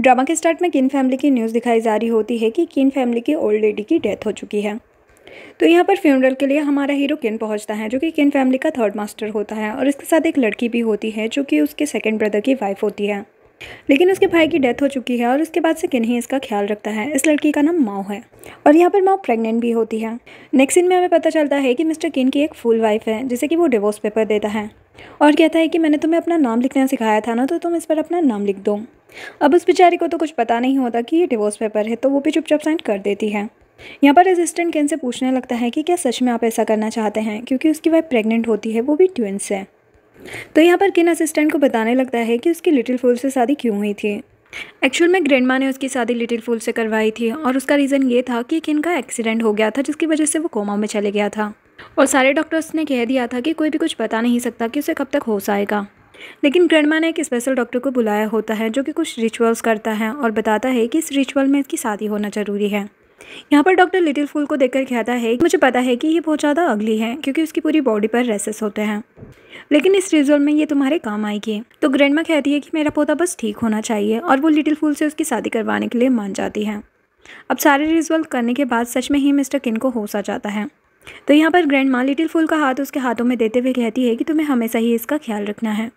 drama के start में किन फैमिली की न्यूज़ दिखाई जा रही होती है कि किन फैमिली की ओल्ड लेडी की डेथ हो चुकी है तो यहाँ पर फ्यूनरल के लिए हमारा हीरो किन पहुँचता है जो कि किन फैमिली का थर्ड मास्टर होता है और इसके साथ एक लड़की भी होती है जो कि उसके सेकेंड ब्रदर की वाइफ होती है लेकिन उसके भाई की डेथ हो चुकी है और उसके बाद से किन ही इसका ख्याल रखता है इस लड़की का नाम माओ है और यहाँ पर माओ प्रेग्नेंट भी होती है नेक्स्ट इन में हमें पता चलता है कि मिस्टर किन की एक फुल वाइफ है जिसे कि वो डिवोर्स पेपर देता है और कहता है कि मैंने तुम्हें अपना नाम लिखना सिखाया था ना तो तुम इस पर अपना नाम लिख दो अब उस बेचारी को तो कुछ पता नहीं होता कि ये डिवोर्स पेपर है तो वो भी चुपचाप साइन कर देती है यहाँ पर रेजिस्टेंट केन से पूछने लगता है कि क्या सच में आप ऐसा करना चाहते हैं क्योंकि उसकी वाइफ प्रेग्नेंट होती है वो भी ट्विंस है तो यहाँ पर किन असिस्टेंट को बताने लगता है कि उसकी लिटिल फूल से शादी क्यों हुई थी एक्चुअल में ग्रैंड ने उसकी शादी लिटिल फूल से करवाई थी और उसका रीज़न ये था कि किन का एक्सीडेंट हो गया था जिसकी वजह से वो कोमा में चले गया था और सारे डॉक्टर्स ने कह दिया था कि कोई भी कुछ बता नहीं सकता कि उसे कब तक होश आएगा लेकिन ग्रैंडमा ने एक स्पेशल डॉक्टर को बुलाया होता है जो कि कुछ रिचुअल्स करता है और बताता है कि इस रिचुअल में इसकी शादी होना ज़रूरी है यहाँ पर डॉक्टर लिटिल फूल को देखकर कहता है कि मुझे पता है कि ये बहुत ज़्यादा अगली है क्योंकि उसकी पूरी बॉडी पर रेसेस होते हैं लेकिन इस रिजल्ट में ये तुम्हारे काम आएगी तो ग्रैंडमा कहती है कि मेरा पोता बस ठीक होना चाहिए और वो लिटिल फूल से उसकी शादी करवाने के लिए मान जाती है अब सारे रिजल्ट करने के बाद सच में ही मिस्टर किन को होशा जाता है तो यहाँ पर ग्रैंड माँ लिटिल फूल का हाथ उसके हाथों में देते हुए कहती है कि तुम्हें हमेशा ही इसका ख्याल रखना है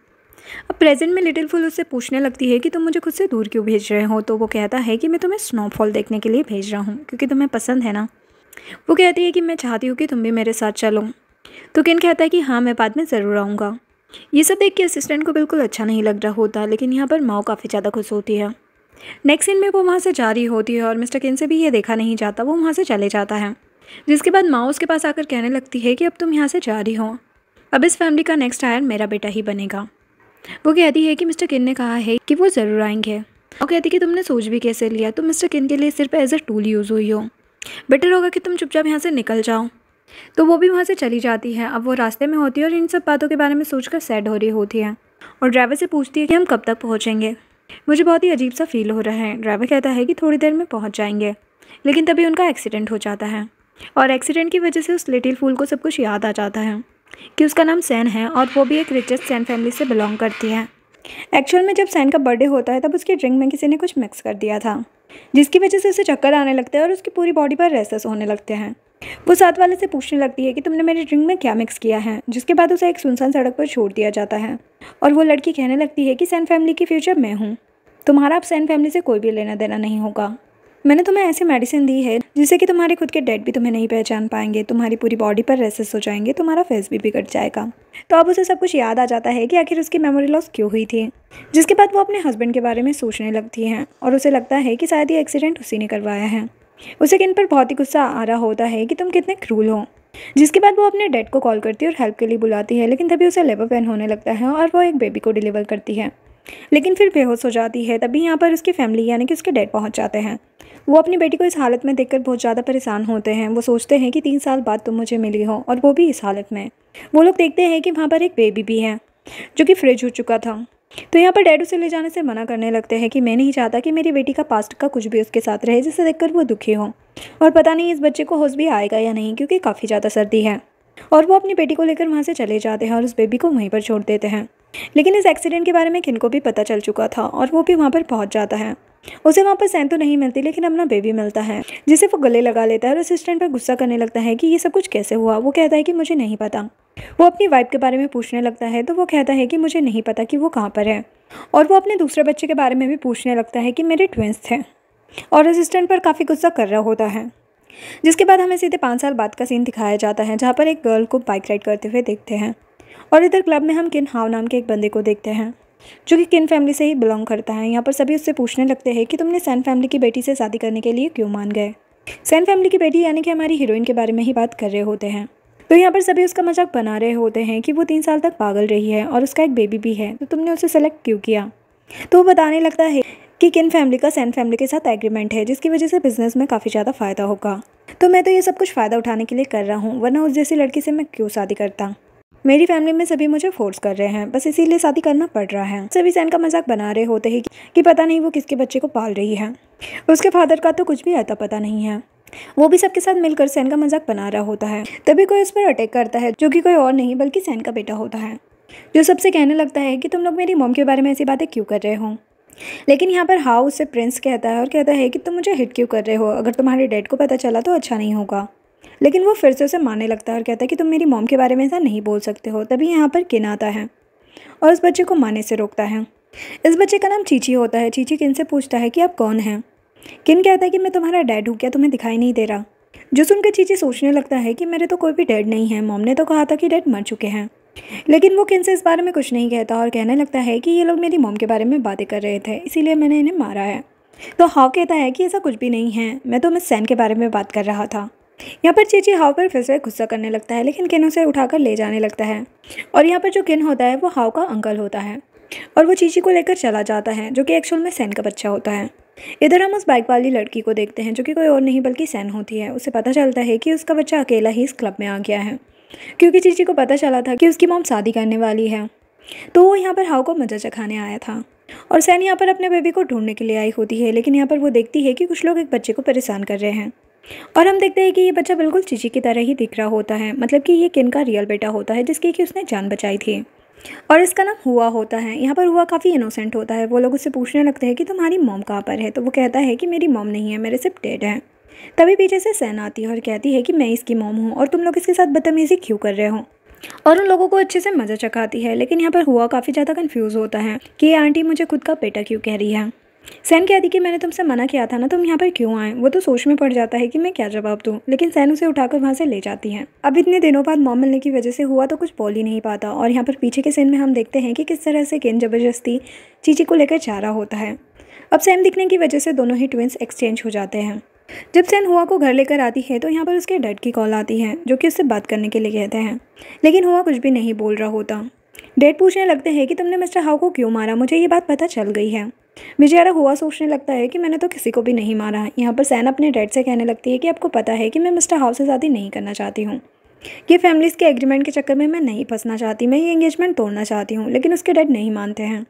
अब प्रेजेंट में लिटिल फुल उससे पूछने लगती है कि तुम मुझे खुद से दूर क्यों भेज रहे हो तो वो कहता है कि मैं तुम्हें स्नोफॉल देखने के लिए भेज रहा हूँ क्योंकि तुम्हें पसंद है ना वो कहती है कि मैं चाहती हूँ कि तुम भी मेरे साथ चलो तो किन कहता है कि हाँ मैं बाद में ज़रूर आऊँगा ये सब देख के असिस्टेंट को बिल्कुल अच्छा नहीं लग रहा होता लेकिन यहाँ पर माओ काफ़ी ज़्यादा खुश होती है नेक्स्ट सीन में वो वहाँ से जा रही होती है और मिस्टर किन से भी ये देखा नहीं जाता वो वहाँ से चले जाता है जिसके बाद माओ उसके पास आकर कहने लगती है कि अब तुम यहाँ से जा रही हो अब इस फैमिली का नेक्स्ट हायर मेरा बेटा ही बनेगा वो कहती है कि मिस्टर किन ने कहा है कि वो ज़रूर आएंगे और कहती कि तुमने सोच भी कैसे लिया तुम मिस्टर किन के लिए सिर्फ एज अ टूल यूज़ हुई हो बेटर होगा कि तुम चुपचाप यहाँ से निकल जाओ तो वो भी वहाँ से चली जाती है अब वो रास्ते में होती है और इन सब बातों के बारे में सोचकर सैड हो रही होती है और ड्राइवर से पूछती है कि हम कब तक पहुँचेंगे मुझे बहुत ही अजीब सा फील हो रहा है ड्राइवर कहता है कि थोड़ी देर में पहुँच जाएंगे लेकिन तभी उनका एक्सीडेंट हो जाता है और एक्सीडेंट की वजह से उस लिटिल फूल को सब कुछ याद आ जाता है कि उसका नाम सैन है और वो भी एक रिचेस्ट सैन फैमिली से बिलोंग करती है एक्चुअल में जब सैन का बर्थडे होता है तब उसकी ड्रिंक में किसी ने कुछ मिक्स कर दिया था जिसकी वजह से उसे चक्कर आने लगते हैं और उसकी पूरी बॉडी पर रेसेस होने लगते हैं वो साथ वाले से पूछने लगती है कि तुमने मेरी ड्रिंक में क्या मिक्स किया है जिसके बाद उसे एक सुनसान सड़क पर छोड़ दिया जाता है और वो लड़की कहने लगती है कि सैन फैमिली की फ्यूचर मैं हूँ तुम्हारा अब सैन फैमिली से कोई भी लेना देना नहीं होगा मैंने तुम्हें ऐसी मेडिसिन दी है जिससे कि तुम्हारे खुद के डेड भी तुम्हें नहीं पहचान पाएंगे तुम्हारी पूरी बॉडी पर रेसेस हो जाएंगे तुम्हारा फेस भी बिगड़ जाएगा तो अब उसे सब कुछ याद आ जाता है कि आखिर उसकी मेमोरी लॉस क्यों हुई थी जिसके बाद वो अपने हस्बैंड के बारे में सोचने लगती हैं और उसे लगता है कि शायद ये एक्सीडेंट उसी ने करवाया है उसे किन पर बहुत ही गुस्सा आ रहा होता है कि तुम कितने क्रूल हो जिसके बाद वो अपने डेड को कॉल करती है और हेल्प के लिए बुलाती है लेकिन तभी उसे लेबर पेन होने लगता है और वो एक बेबी को डिलीवर करती है लेकिन फिर बेहोश हो जाती है तभी यहाँ पर उसकी फैमिली यानी कि उसके डैड पहुँच जाते हैं वो अपनी बेटी को इस हालत में देखकर बहुत ज़्यादा परेशान होते हैं वो सोचते हैं कि तीन साल बाद तुम मुझे मिली हो और वो भी इस हालत में वो लोग देखते हैं कि वहाँ पर एक बेबी भी है जो कि फ्रिज हो चुका था तो यहाँ पर डैड उसे ले जाने से मना करने लगते हैं कि मैं नहीं चाहता कि मेरी बेटी का पास्ट का कुछ भी उसके साथ रहे जिसे देखकर वो दुखी हो और पता नहीं इस बच्चे को होश भी आएगा या नहीं क्योंकि काफ़ी ज़्यादा सर्दी है और वो अपनी बेटी को लेकर वहाँ से चले जाते हैं और उस बेबी को वहीं पर छोड़ देते हैं लेकिन इस एक्सीडेंट के बारे में किनको भी पता चल चुका था और वो भी वहाँ पर पहुँच जाता है उसे वहाँ पर सैन तो नहीं मिलती लेकिन अपना बेबी मिलता है जिसे वो गले लगा लेता है और असिस्टेंट पर गुस्सा करने लगता है कि ये सब कुछ कैसे हुआ वो कहता है कि मुझे नहीं पता वो अपनी वाइफ के बारे में पूछने लगता है तो वो कहता है कि मुझे नहीं पता कि वो कहाँ पर है और वो अपने दूसरे बच्चे के बारे में भी पूछने लगता है कि मेरे ट्वेंस थे और असिस्टेंट पर काफ़ी गुस्सा कर रहा होता है जिसके बाद हमें सीधे पाँच साल बाद का सीन दिखाया जाता है जहाँ पर एक गर्ल को बाइक राइड करते हुए देखते हैं और इधर क्लब में हम किन हाव नाम के एक बंदे को देखते हैं जो कि किन फैमिली से ही बिलोंग करता है यहाँ पर सभी उससे पूछने लगते हैं कि तुमने सैन फैमिली की बेटी से शादी करने के लिए क्यों मान गए सैन फैमिली की बेटी यानी कि हमारी हीरोइन के बारे में ही बात कर रहे होते हैं तो यहाँ पर सभी उसका मजाक बना रहे होते हैं कि वो तीन साल तक पागल रही है और उसका एक बेबी भी है तो तुमने उसे सेलेक्ट क्यों किया तो वो बताने लगता है कि किन फैमिली का सैन फैमिली के साथ एग्रीमेंट है जिसकी वजह से बिजनेस में काफ़ी ज़्यादा फ़ायदा होगा तो मैं तो ये सब कुछ फ़ायदा उठाने के लिए कर रहा हूँ वरना उस जैसी लड़की से मैं क्यों शादी करता मेरी फैमिली में सभी मुझे फोर्स कर रहे हैं बस इसीलिए शादी करना पड़ रहा है सभी सैन का मजाक बना रहे होते ही कि पता नहीं वो किसके बच्चे को पाल रही है उसके फादर का तो कुछ भी ऐसा पता नहीं है वो भी सबके साथ मिलकर सैन का मजाक बना रहा होता है तभी कोई उस पर अटैक करता है जो कि कोई और नहीं बल्कि सैन का बेटा होता है जो सबसे कहने लगता है कि तुम लोग मेरी मोम के बारे में ऐसी बातें क्यों कर रहे हो लेकिन यहाँ पर हाउ उससे प्रिंस कहता है और कहता है कि तुम मुझे हिट क्यों कर रहे हो अगर तुम्हारे डैड को पता चला तो अच्छा नहीं होगा लेकिन वो फिर से उसे मानने लगता है और कहता है कि तुम मेरी मोम के बारे में ऐसा नहीं बोल सकते हो तभी यहाँ पर किन आता है और उस बच्चे को माने से रोकता है इस बच्चे का नाम चीची होता है चीची किन से पूछता है कि आप कौन हैं किन कहता है कि मैं तुम्हारा डैड हूँ क्या तुम्हें दिखाई नहीं दे रहा जो सुनकर चीची सोचने लगता है कि मेरे तो कोई भी डैड नहीं है मोम ने तो कहा था कि डैड मर चुके हैं लेकिन वो किन से इस बारे में कुछ नहीं कहता और कहने लगता है कि ये लोग मेरी मोम के बारे में बातें कर रहे थे इसीलिए मैंने इन्हें मारा है तो हाव कहता है कि ऐसा कुछ भी नहीं है मैं तो मिस सैन के बारे में बात कर रहा था यहाँ पर चेची हाव पर फिर से गुस्सा करने लगता है लेकिन किन उसे उठाकर ले जाने लगता है और यहाँ पर जो किन होता है वो हाव का अंकल होता है और वो चीची को लेकर चला जाता है जो कि एक्चुअल में सैन का बच्चा होता है इधर हम उस बाइक वाली लड़की को देखते हैं जो कि कोई और नहीं बल्कि सैन होती है उसे पता चलता है कि उसका बच्चा अकेला ही इस क्लब में आ गया है क्योंकि चीची को पता चला था कि उसकी मॉम शादी करने वाली है तो वो यहाँ पर हाव को मजा चखाने आया था और सैन यहाँ पर अपने बेबी को ढूंढने के लिए आई होती है लेकिन यहाँ पर वो देखती है कि कुछ लोग एक बच्चे को परेशान कर रहे हैं और हम देखते हैं कि ये बच्चा बिल्कुल चीची की तरह ही दिख रहा होता है मतलब कि ये किन का रियल बेटा होता है जिसकी कि उसने जान बचाई थी और इसका नाम हुआ होता है यहाँ पर हुआ काफ़ी इनोसेंट होता है वो लोग उससे पूछने लगते हैं कि तुम्हारी मॉम कहाँ पर है तो वो कहता है कि मेरी मॉम नहीं है मेरे सिर्फ डेड है तभी पीछे से सैन आती है और कहती है कि मैं इसकी मॉम हूँ और तुम लोग इसके साथ बदतमीज़ी क्यों कर रहे हो और उन लोगों को अच्छे से मज़ा चखाती है लेकिन यहाँ पर हुआ काफ़ी ज़्यादा कन्फ्यूज़ होता है कि ये आंटी मुझे खुद का बेटा क्यों कह रही है सैन कहती कि मैंने तुमसे मना किया था ना तुम यहाँ पर क्यों आए वो तो सोच में पड़ जाता है कि मैं क्या जवाब दूँ लेकिन सैन उसे उठाकर वहाँ से ले जाती है अब इतने दिनों बाद मॉम मिलने की वजह से हुआ तो कुछ बोल ही नहीं पाता और यहाँ पर पीछे के सीन में हम देखते हैं कि किस तरह से केन जबरदस्ती चीची को लेकर जा रहा होता है अब सैम दिखने की वजह से दोनों ही ट्विंस एक्सचेंज हो जाते हैं जब सैन हुआ को घर लेकर आती है तो यहाँ पर उसके डैड की कॉल आती है जो कि उससे बात करने के लिए कहते हैं लेकिन हुआ कुछ भी नहीं बोल रहा होता डैड पूछने लगते हैं कि तुमने मिस्टर हाउ को क्यों मारा मुझे ये बात पता चल गई है मुझे यार हुआ सोचने लगता है कि मैंने तो किसी को भी नहीं मारा यहाँ पर सैन अपने डैड से कहने लगती है कि आपको पता है कि मैं मिस्टर हाउस से शादी नहीं करना चाहती हूँ ये फैमिलीज़ के एग्रीमेंट के चक्कर में मैं नहीं फंसना चाहती मैं ये इंगेजमेंट तोड़ना चाहती हूँ लेकिन उसके डैड नहीं मानते हैं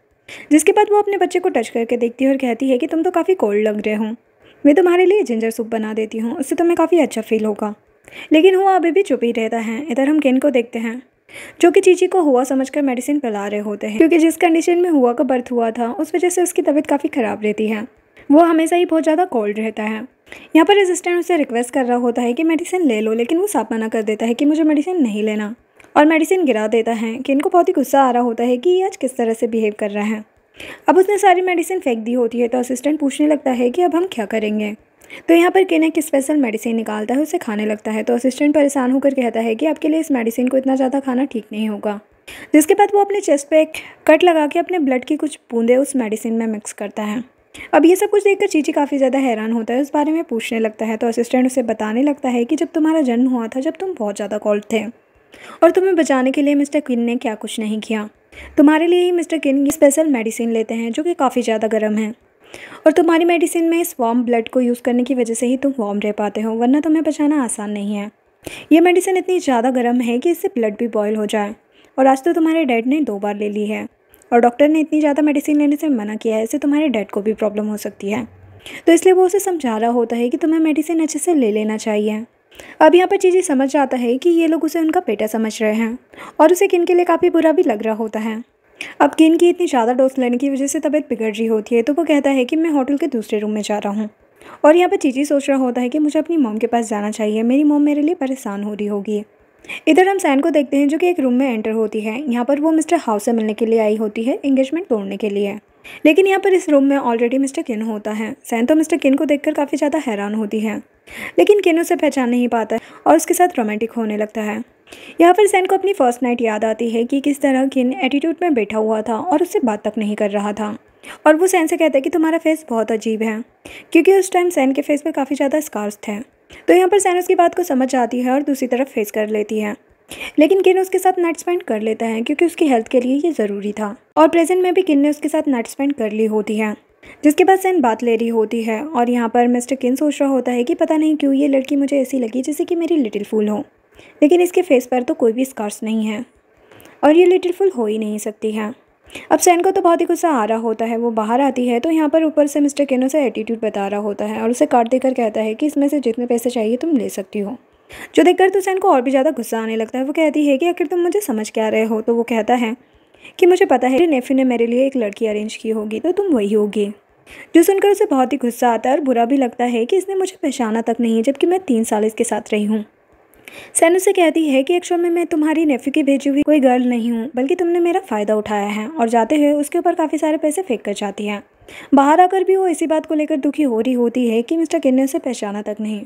जिसके बाद वो अपने बच्चे को टच करके देखती है और कहती है कि तुम तो काफ़ी कोल्ड लग रहे हो मैं तुम्हारे लिए जिंजर सूप बना देती हूँ उससे तुम्हें काफ़ी अच्छा फील होगा लेकिन वो अभी भी चुप ही रहता है इधर हम केन को देखते हैं जो कि चीची को हुआ समझकर मेडिसिन पिला रहे होते हैं क्योंकि जिस कंडीशन में हुआ का बर्थ हुआ था उस वजह से उसकी तबीयत काफ़ी ख़राब रहती है वो हमेशा ही बहुत ज़्यादा कोल्ड रहता है यहाँ पर रेजिस्टेंट उसे रिक्वेस्ट कर रहा होता है कि मेडिसिन ले लो लेकिन वो साफ मना कर देता है कि मुझे मेडिसिन नहीं लेना और मेडिसिन गिरा देता है कि इनको बहुत ही गुस्सा आ रहा होता है कि ये आज किस तरह से बिहेव कर रहा है अब उसने सारी मेडिसिन फेंक दी होती है तो असिस्टेंट पूछने लगता है कि अब हम क्या करेंगे तो यहाँ पर केन एक स्पेशल मेडिसिन निकालता है उसे खाने लगता है तो असिस्टेंट परेशान होकर कहता है कि आपके लिए इस मेडिसिन को इतना ज़्यादा खाना ठीक नहीं होगा जिसके बाद वो अपने चेस्ट पे एक कट लगा के अपने ब्लड की कुछ बूंदें उस मेडिसिन में मिक्स करता है अब ये सब कुछ देखकर चीची काफ़ी ज़्यादा हैरान होता है उस बारे में पूछने लगता है तो असिस्टेंट उसे बताने लगता है कि जब तुम्हारा जन्म हुआ था जब तुम बहुत ज़्यादा कॉल्ड थे और तुम्हें बचाने के लिए मिस्टर किन ने क्या कुछ नहीं किया तुम्हारे लिए ही मिस्टर किन स्पेशल मेडिसिन लेते हैं जो कि काफ़ी ज़्यादा गर्म है और तुम्हारी मेडिसिन में इस वार्म ब्लड को यूज़ करने की वजह से ही तुम वार्म रह पाते हो वरना तुम्हें बचाना आसान नहीं है ये मेडिसिन इतनी ज़्यादा गर्म है कि इससे ब्लड भी बॉयल हो जाए और आज तो तुम्हारे डैड ने दो बार ले ली है और डॉक्टर ने इतनी ज़्यादा मेडिसिन लेने से मना किया है इससे तुम्हारे डैड को भी प्रॉब्लम हो सकती है तो इसलिए वो उसे समझा रहा होता है कि तुम्हें मेडिसिन अच्छे से ले लेना चाहिए अब यहाँ पर चीज़ें समझ आता है कि ये लोग उसे उनका बेटा समझ रहे हैं और उसे किन के लिए काफ़ी बुरा भी लग रहा होता है अब किन की इतनी ज़्यादा डोज लेने की वजह से तबीयत बिगड़ रही होती है तो वो कहता है कि मैं होटल के दूसरे रूम में जा रहा हूँ और यहाँ पर चीची सोच रहा होता है कि मुझे अपनी मोम के पास जाना चाहिए मेरी मोम मेरे लिए परेशान हो रही होगी इधर हम सैन को देखते हैं जो कि एक रूम में एंटर होती है यहाँ पर वो मिस्टर हाउस से मिलने के लिए आई होती है इंगेजमेंट तोड़ने के लिए लेकिन यहाँ पर इस रूम में ऑलरेडी मिस्टर किन होता है सैन तो मिस्टर किन को देखकर काफ़ी ज़्यादा हैरान होती है लेकिन किन उसे पहचान नहीं पाता और उसके साथ रोमांटिक होने लगता है यहाँ पर सैन को अपनी फर्स्ट नाइट याद आती है कि किस तरह किन एटीट्यूड में बैठा हुआ था और उससे बात तक नहीं कर रहा था और वो सैन से कहता है कि तुम्हारा फेस बहुत अजीब है क्योंकि उस टाइम सैन के फेस में काफ़ी ज़्यादा स्कार्स थे तो यहाँ पर सैन उसकी बात को समझ आती है और दूसरी तरफ फेस कर लेती है लेकिन किन उसके साथ नाइट स्पेंड कर लेता है क्योंकि उसकी हेल्थ के लिए ये ज़रूरी था और प्रेजेंट में भी किन ने उसके साथ नाइट स्पेंड कर ली होती है जिसके बाद सैन बात ले रही होती है और यहाँ पर मिस्टर किन सोच रहा होता है कि पता नहीं क्यों ये लड़की मुझे ऐसी लगी जैसे कि मेरी लिटिल फूल हो लेकिन इसके फेस पर तो कोई भी स्कार्स नहीं है और ये लिटिलफुल हो ही नहीं सकती है अब सैन को तो बहुत ही गुस्सा आ रहा होता है वो बाहर आती है तो यहाँ पर ऊपर से मिस्टर केनो से एटीट्यूड बता रहा होता है और उसे काट देकर कहता है कि इसमें से जितने पैसे चाहिए तुम ले सकती हो जो देखकर तो सैन को और भी ज़्यादा गुस्सा आने लगता है वो कहती है कि आखिर तुम मुझे समझ क्या रहे हो तो वो कहता है कि मुझे पता है कि नेफ्यू ने मेरे लिए एक लड़की अरेंज की होगी तो तुम वही होगी जो सुनकर उसे बहुत ही गुस्सा आता है और बुरा भी लगता है कि इसने मुझे पहचाना तक नहीं जबकि मैं तीन साल इसके साथ रही हूँ सैन उसे कहती है कि एक्चुअल में मैं तुम्हारी नेफ्यू की भेजी हुई कोई गर्ल नहीं हूँ बल्कि तुमने मेरा फ़ायदा उठाया है और जाते हुए उसके ऊपर काफ़ी सारे पैसे फेंक कर जाती है बाहर आकर भी वो इसी बात को लेकर दुखी हो रही होती है कि मिस्टर किन्न उसे पहचाना तक नहीं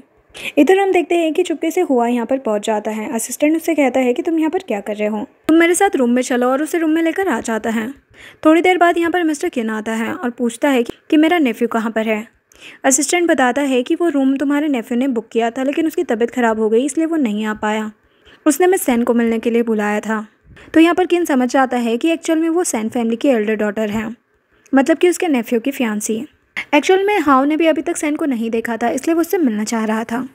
इधर हम देखते हैं कि चुपके से हुआ यहाँ पर पहुँच जाता है असिस्टेंट उससे कहता है कि तुम यहाँ पर क्या कर रहे हो तुम मेरे साथ रूम में चलो और उसे रूम में लेकर आ जाता है थोड़ी देर बाद यहाँ पर मिस्टर किन आता है और पूछता है कि, कि मेरा नेफ्यू कहाँ पर है असिस्टेंट बताता है कि वो रूम तुम्हारे नेफ्यू ने बुक किया था लेकिन उसकी तबीयत ख़राब हो गई इसलिए वो नहीं आ पाया उसने मैं सैन को मिलने के लिए बुलाया था तो यहाँ पर किन समझ आता है कि एक्चुअल में वो सैन फैमिली की एल्डर डॉटर हैं मतलब कि उसके नेफ्यू की फ्यांसी है एक्चुअल में हाउ ने भी अभी तक सैन को नहीं देखा था इसलिए वो उससे मिलना चाह रहा था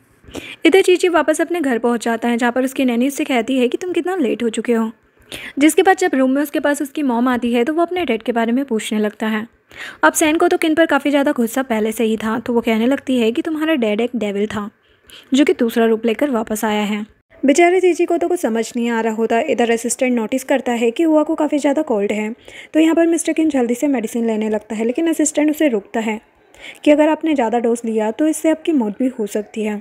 इधर चीची वापस अपने घर पहुँच जाता है जहाँ पर उसकी नैनी उससे कहती है कि तुम कितना लेट हो चुके हो जिसके बाद जब रूम में उसके पास उसकी मॉम आती है तो वो अपने डैड के बारे में पूछने लगता है अब सैन को तो किन पर काफ़ी ज़्यादा गुस्सा पहले से ही था तो वो कहने लगती है कि तुम्हारा डैड एक डेविल था जो कि दूसरा रूप लेकर वापस आया है बेचारे जीजी को तो कुछ समझ नहीं आ रहा होता इधर असिस्टेंट नोटिस करता है कि हुआ को काफ़ी ज़्यादा कोल्ड है तो यहाँ पर मिस्टर किन जल्दी से मेडिसिन लेने लगता है लेकिन असिस्टेंट उसे रोकता है कि अगर आपने ज़्यादा डोज लिया तो इससे आपकी मौत भी हो सकती है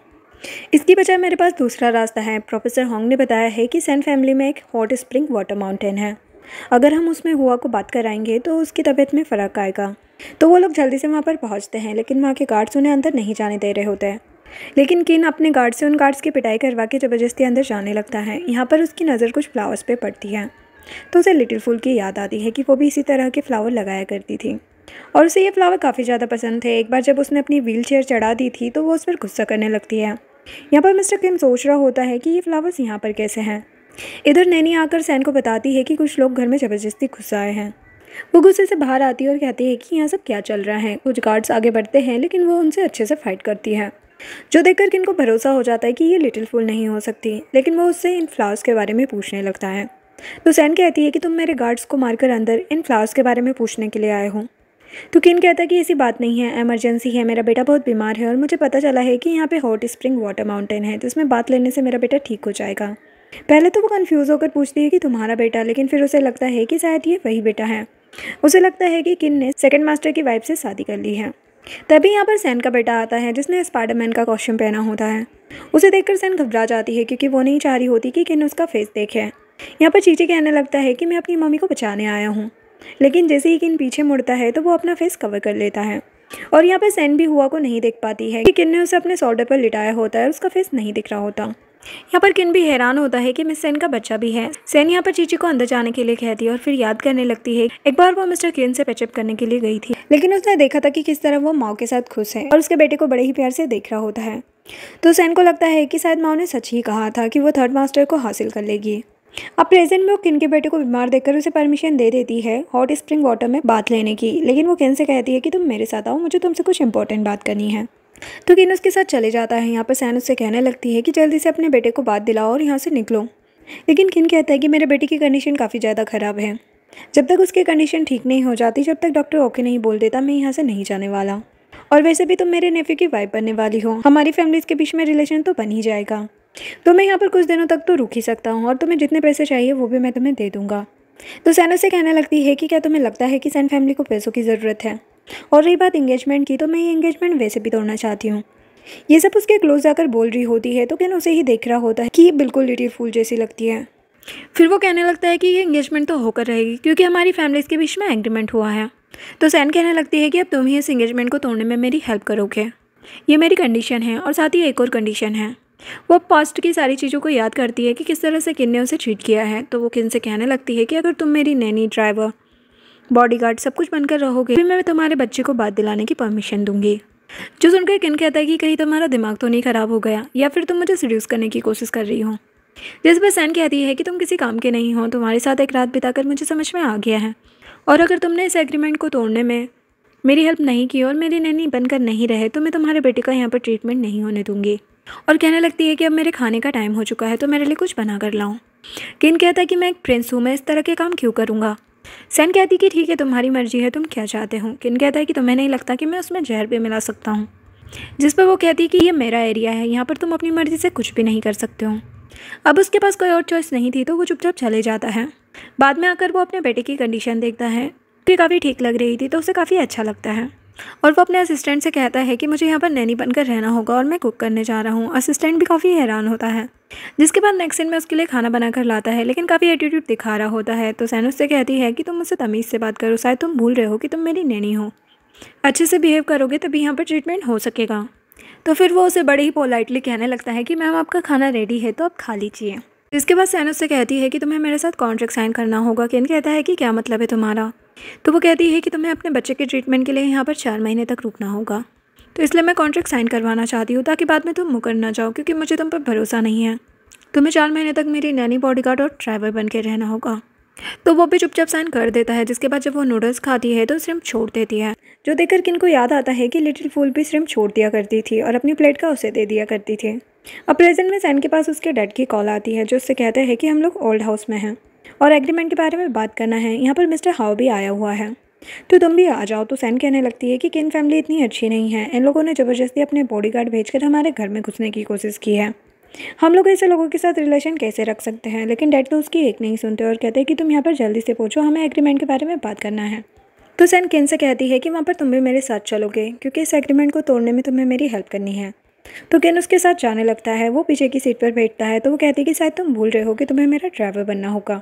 इसकी बजाय मेरे पास दूसरा रास्ता है प्रोफेसर होंग ने बताया है कि सैन फैमिली में एक हॉट स्प्रिंग वाटर माउंटेन है अगर हम उसमें हुआ को बात कराएंगे तो उसकी तबीयत में फ़र्क आएगा तो वो लोग जल्दी से वहाँ पर पहुँचते हैं लेकिन वहाँ के गार्ड्स उन्हें अंदर नहीं जाने दे रहे होते हैं लेकिन किन अपने गार्ड से उन गार्ड्स की पिटाई करवा के ज़बरदस्ती अंदर जाने लगता है यहाँ पर उसकी नज़र कुछ फ्लावर्स पर पड़ती है तो उसे लिटिल फूल की याद आती है कि वो भी इसी तरह के फ्लावर लगाया करती थी और उसे ये फ्लावर काफ़ी ज़्यादा पसंद थे एक बार जब उसने अपनी व्हील चेयर चढ़ा दी थी तो वो उस पर गुस्सा करने लगती है यहाँ पर मिस्टर किम सोच रहा होता है कि ये फ्लावर्स यहाँ पर कैसे हैं इधर नैनी आकर सैन को बताती है कि कुछ लोग घर में ज़बरदस्ती घुस आए हैं वो गुस्से से बाहर आती है और कहती है कि यहाँ सब क्या चल रहा है कुछ गार्ड्स आगे बढ़ते हैं लेकिन वो उनसे अच्छे से फाइट करती है जो देखकर किन को भरोसा हो जाता है कि ये लिटिल फूल नहीं हो सकती लेकिन वो उससे इन फ्लावर्स के बारे में पूछने लगता है तो सैन कहती है कि तुम मेरे गार्ड्स को मारकर अंदर इन फ्लावर्स के बारे में पूछने के लिए आए हो तो किन कहता है कि ऐसी बात नहीं है एमरजेंसी है मेरा बेटा बहुत बीमार है और मुझे पता चला है कि यहाँ पे हॉट स्प्रिंग वाटर माउंटेन है तो इसमें बात लेने से मेरा बेटा ठीक हो जाएगा पहले तो वो कन्फ्यूज़ होकर पूछती है कि तुम्हारा बेटा लेकिन फिर उसे लगता है कि शायद ये वही बेटा है उसे लगता है कि किन ने सेकेंड मास्टर की वाइफ से शादी कर ली है तभी यहाँ पर सैन का बेटा आता है जिसने स्पाइडरमैन का कॉस्ट्यूम पहना होता है उसे देखकर सैन घबरा जाती है क्योंकि वो नहीं चाह रही होती कि किन उसका फेस देखे यहाँ पर चीची कहने लगता है कि मैं अपनी मम्मी को बचाने आया हूँ लेकिन जैसे ही किन पीछे मुड़ता है तो वो अपना फेस कवर कर लेता है और यहाँ पर सैन भी हुआ को नहीं देख पाती है कि किन ने उसे अपने शोल्डर पर लिटाया होता है और उसका फेस नहीं दिख रहा होता यहाँ पर किन भी हैरान होता है कि मिस सेन का बच्चा भी है सेन यहाँ पर चीची को अंदर जाने के लिए कहती है और फिर याद करने लगती है एक बार वो मिस्टर किन से पैचअप करने के लिए गई थी लेकिन उसने देखा था कि किस तरह वो माओ के साथ खुश है और उसके बेटे को बड़े ही प्यार से देख रहा होता है तो सैन को लगता है कि शायद माओ ने सच ही कहा था कि वो थर्ड मास्टर को हासिल कर लेगी अब प्रेजेंट में वो किन के बेटे को बीमार देखकर उसे परमिशन दे देती है हॉट स्प्रिंग वाटर में बात लेने की लेकिन वो किन से कहती है कि तुम मेरे साथ आओ मुझे तुमसे कुछ इंपॉर्टेंट बात करनी है तो किन उसके साथ चले जाता है यहाँ पर सैन उससे कहने लगती है कि जल्दी से अपने बेटे को बात दिलाओ और यहाँ से निकलो लेकिन किन कहता है कि मेरे बेटे की कंडीशन काफ़ी ज़्यादा ख़राब है जब तक उसकी कंडीशन ठीक नहीं हो जाती जब तक डॉक्टर ओके नहीं बोल देता मैं यहाँ से नहीं जाने वाला और वैसे भी तुम मेरे नेफ्यू की वाइफ बनने वाली हो हमारी फैमिलीज़ के बीच में रिलेशन तो बन ही जाएगा तो मैं यहाँ पर कुछ दिनों तक तो रुक ही सकता हूँ और तुम्हें जितने पैसे चाहिए वो भी मैं तुम्हें दे दूँगा तो सैनो से कहने लगती है कि क्या तुम्हें लगता है कि सैन फैमिली को पैसों की ज़रूरत है और रही बात इंगेजमेंट की तो मैं ये इंगेजमेंट वैसे भी तोड़ना चाहती हूँ ये सब उसके क्लोज जाकर बोल रही होती है तो कैन उसे ही देख रहा होता है कि ये बिल्कुल लिटिल फूल जैसी लगती है फिर वो कहने लगता है कि ये इंगेजमेंट तो होकर रहेगी क्योंकि हमारी फैमिलीज़ के बीच में एग्रीमेंट हुआ है तो सैन कहने लगती है कि अब तुम ही इस इंगेजमेंट को तोड़ने में मेरी हेल्प करोगे ये मेरी कंडीशन है और साथ ही एक और कंडीशन है वो पास्ट की सारी चीज़ों को याद करती है कि किस तरह से किन ने उसे ट्रीट किया है तो वो किन से कहने लगती है कि अगर तुम मेरी नैनी ड्राइवर बॉडीगार्ड सब कुछ बनकर रहोगे फिर मैं तुम्हारे बच्चे को बात दिलाने की परमिशन दूंगी जो सुनकर किन कहता है कि कहीं तुम्हारा दिमाग तो नहीं ख़राब हो गया या फिर तुम मुझे सड्यूस करने की कोशिश कर रही हो जिस पर सैन कहती है कि तुम किसी काम के नहीं हो तुम्हारे साथ एक रात बिताकर मुझे समझ में आ गया है और अगर तुमने इस एग्रीमेंट को तोड़ने में मेरी हेल्प नहीं की और मेरी नैनी बनकर नहीं रहे तो मैं तुम्हारे बेटे का यहाँ पर ट्रीटमेंट नहीं होने दूंगी और कहने लगती है कि अब मेरे खाने का टाइम हो चुका है तो मेरे लिए कुछ बना कर लाऊँ किन कहता है कि मैं एक प्रिंस हूँ मैं इस तरह के काम क्यों करूँगा सैन कहती कि ठीक है तुम्हारी मर्जी है तुम क्या चाहते हो किन कहता है कि तुम्हें नहीं लगता कि मैं उसमें जहर पर मिला सकता हूँ जिस पर वो कहती कि ये मेरा एरिया है यहाँ पर तुम अपनी मर्ज़ी से कुछ भी नहीं कर सकते हो अब उसके पास कोई और चॉइस नहीं थी तो वो चुपचाप चले जाता है बाद में आकर वो अपने बेटे की कंडीशन देखता है कि काफ़ी ठीक लग रही थी तो उसे काफ़ी अच्छा लगता है और वो अपने असिस्टेंट से कहता है कि मुझे यहाँ पर नैनी बनकर रहना होगा और मैं कुक करने जा रहा हूँ असिस्टेंट भी काफ़ी हैरान होता है जिसके बाद नेक्स्ट दिन में उसके लिए खाना बनाकर लाता है लेकिन काफ़ी एटीट्यूड दिखा रहा होता है तो सैन उससे कहती है कि तुम मुझसे तमीज़ से बात करो शायद तुम भूल रहे हो कि तुम मेरी नैनी हो अच्छे से बिहेव करोगे तभी यहाँ पर ट्रीटमेंट हो सकेगा तो फिर वो उसे बड़े ही पोलाइटली कहने लगता है कि मैम आपका खाना रेडी है तो आप खा लीजिए इसके बाद सैन उससे कहती है कि तुम्हें मेरे साथ कॉन्ट्रैक्ट साइन करना होगा केन कहता है कि क्या मतलब है तुम्हारा तो वो कहती है कि तुम्हें अपने बच्चे के ट्रीटमेंट के लिए यहाँ पर चार महीने तक रुकना होगा तो इसलिए मैं कॉन्ट्रैक्ट साइन करवाना चाहती हूँ ताकि बाद में तुम मुकर ना जाओ क्योंकि मुझे तुम पर भरोसा नहीं है तुम्हें चार महीने तक मेरी नैनी बॉडी और ड्राइवर बन के रहना होगा तो वो भी चुपचाप साइन कर देता है जिसके बाद जब वो नूडल्स खाती है तो श्रिम छोड़ देती है जो देखकर किन को याद आता है कि लिटिल फूल भी श्रिम छोड़ दिया करती थी और अपनी प्लेट का उसे दे दिया करती थी अब प्रेजेंट में सैन के पास उसके डैड की कॉल आती है जो उससे कहते हैं कि हम लोग ओल्ड हाउस में हैं और एग्रीमेंट के बारे में बात करना है यहाँ पर मिस्टर हाउ भी आया हुआ है तो तुम भी आ जाओ तो सैन कहने लगती है कि किन फैमिली इतनी अच्छी नहीं है इन लोगों ने ज़बरदस्ती अपने भेज भेजकर हमारे घर में घुसने की कोशिश की है हम लोग ऐसे लोगों के साथ रिलेशन कैसे रख सकते हैं लेकिन डैड तो उसकी एक नहीं सुनते और कहते हैं कि तुम यहाँ पर जल्दी से पहुँचो हमें एग्रीमेंट के बारे में बात करना है तो सैन किन से कहती है कि वहाँ पर तुम भी मेरे साथ चलोगे क्योंकि इस एग्रीमेंट को तोड़ने में तुम्हें मेरी हेल्प करनी है तो केन उसके साथ जाने लगता है वो पीछे की सीट पर बैठता है तो वो कहती है कि शायद तुम भूल रहे हो कि तुम्हें मेरा ड्राइवर बनना होगा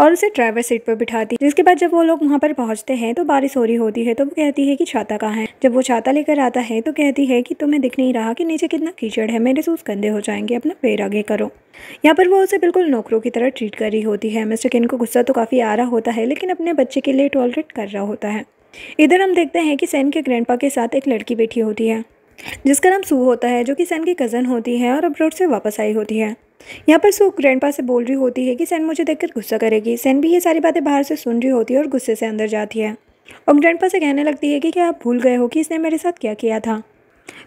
और उसे ड्राइवर सीट पर बिठाती जिसके बाद जब वो लोग वहाँ पर पहुँचते हैं तो बारिश हो रही होती है तो वो कहती है कि छाता कहाँ है जब वो छाता लेकर आता है तो कहती है कि तुम्हें दिख नहीं रहा कि नीचे कितना कीचड़ है मेरे सूस गंदे हो जाएंगे अपना पैर आगे करो यहाँ पर वो उसे बिल्कुल नौकरों की तरह ट्रीट कर रही होती है मिस्टर किन को गुस्सा तो काफ़ी आ रहा होता है लेकिन अपने बच्चे के लिए टॉलरेट कर रहा होता है इधर हम देखते हैं कि सैन के ग्रैंडपा के साथ एक लड़की बैठी होती है जिसका नाम सू होता है जो कि सैन की कज़न होती है और अब्रोड से वापस आई होती है यहाँ पर सू ग्रैंड से बोल रही होती है कि सैन मुझे देखकर गुस्सा करेगी सैन भी ये सारी बातें बाहर से सुन रही होती है और गुस्से से अंदर जाती है और ग्रैंड से कहने लगती है कि क्या आप भूल गए हो कि इसने मेरे साथ क्या किया था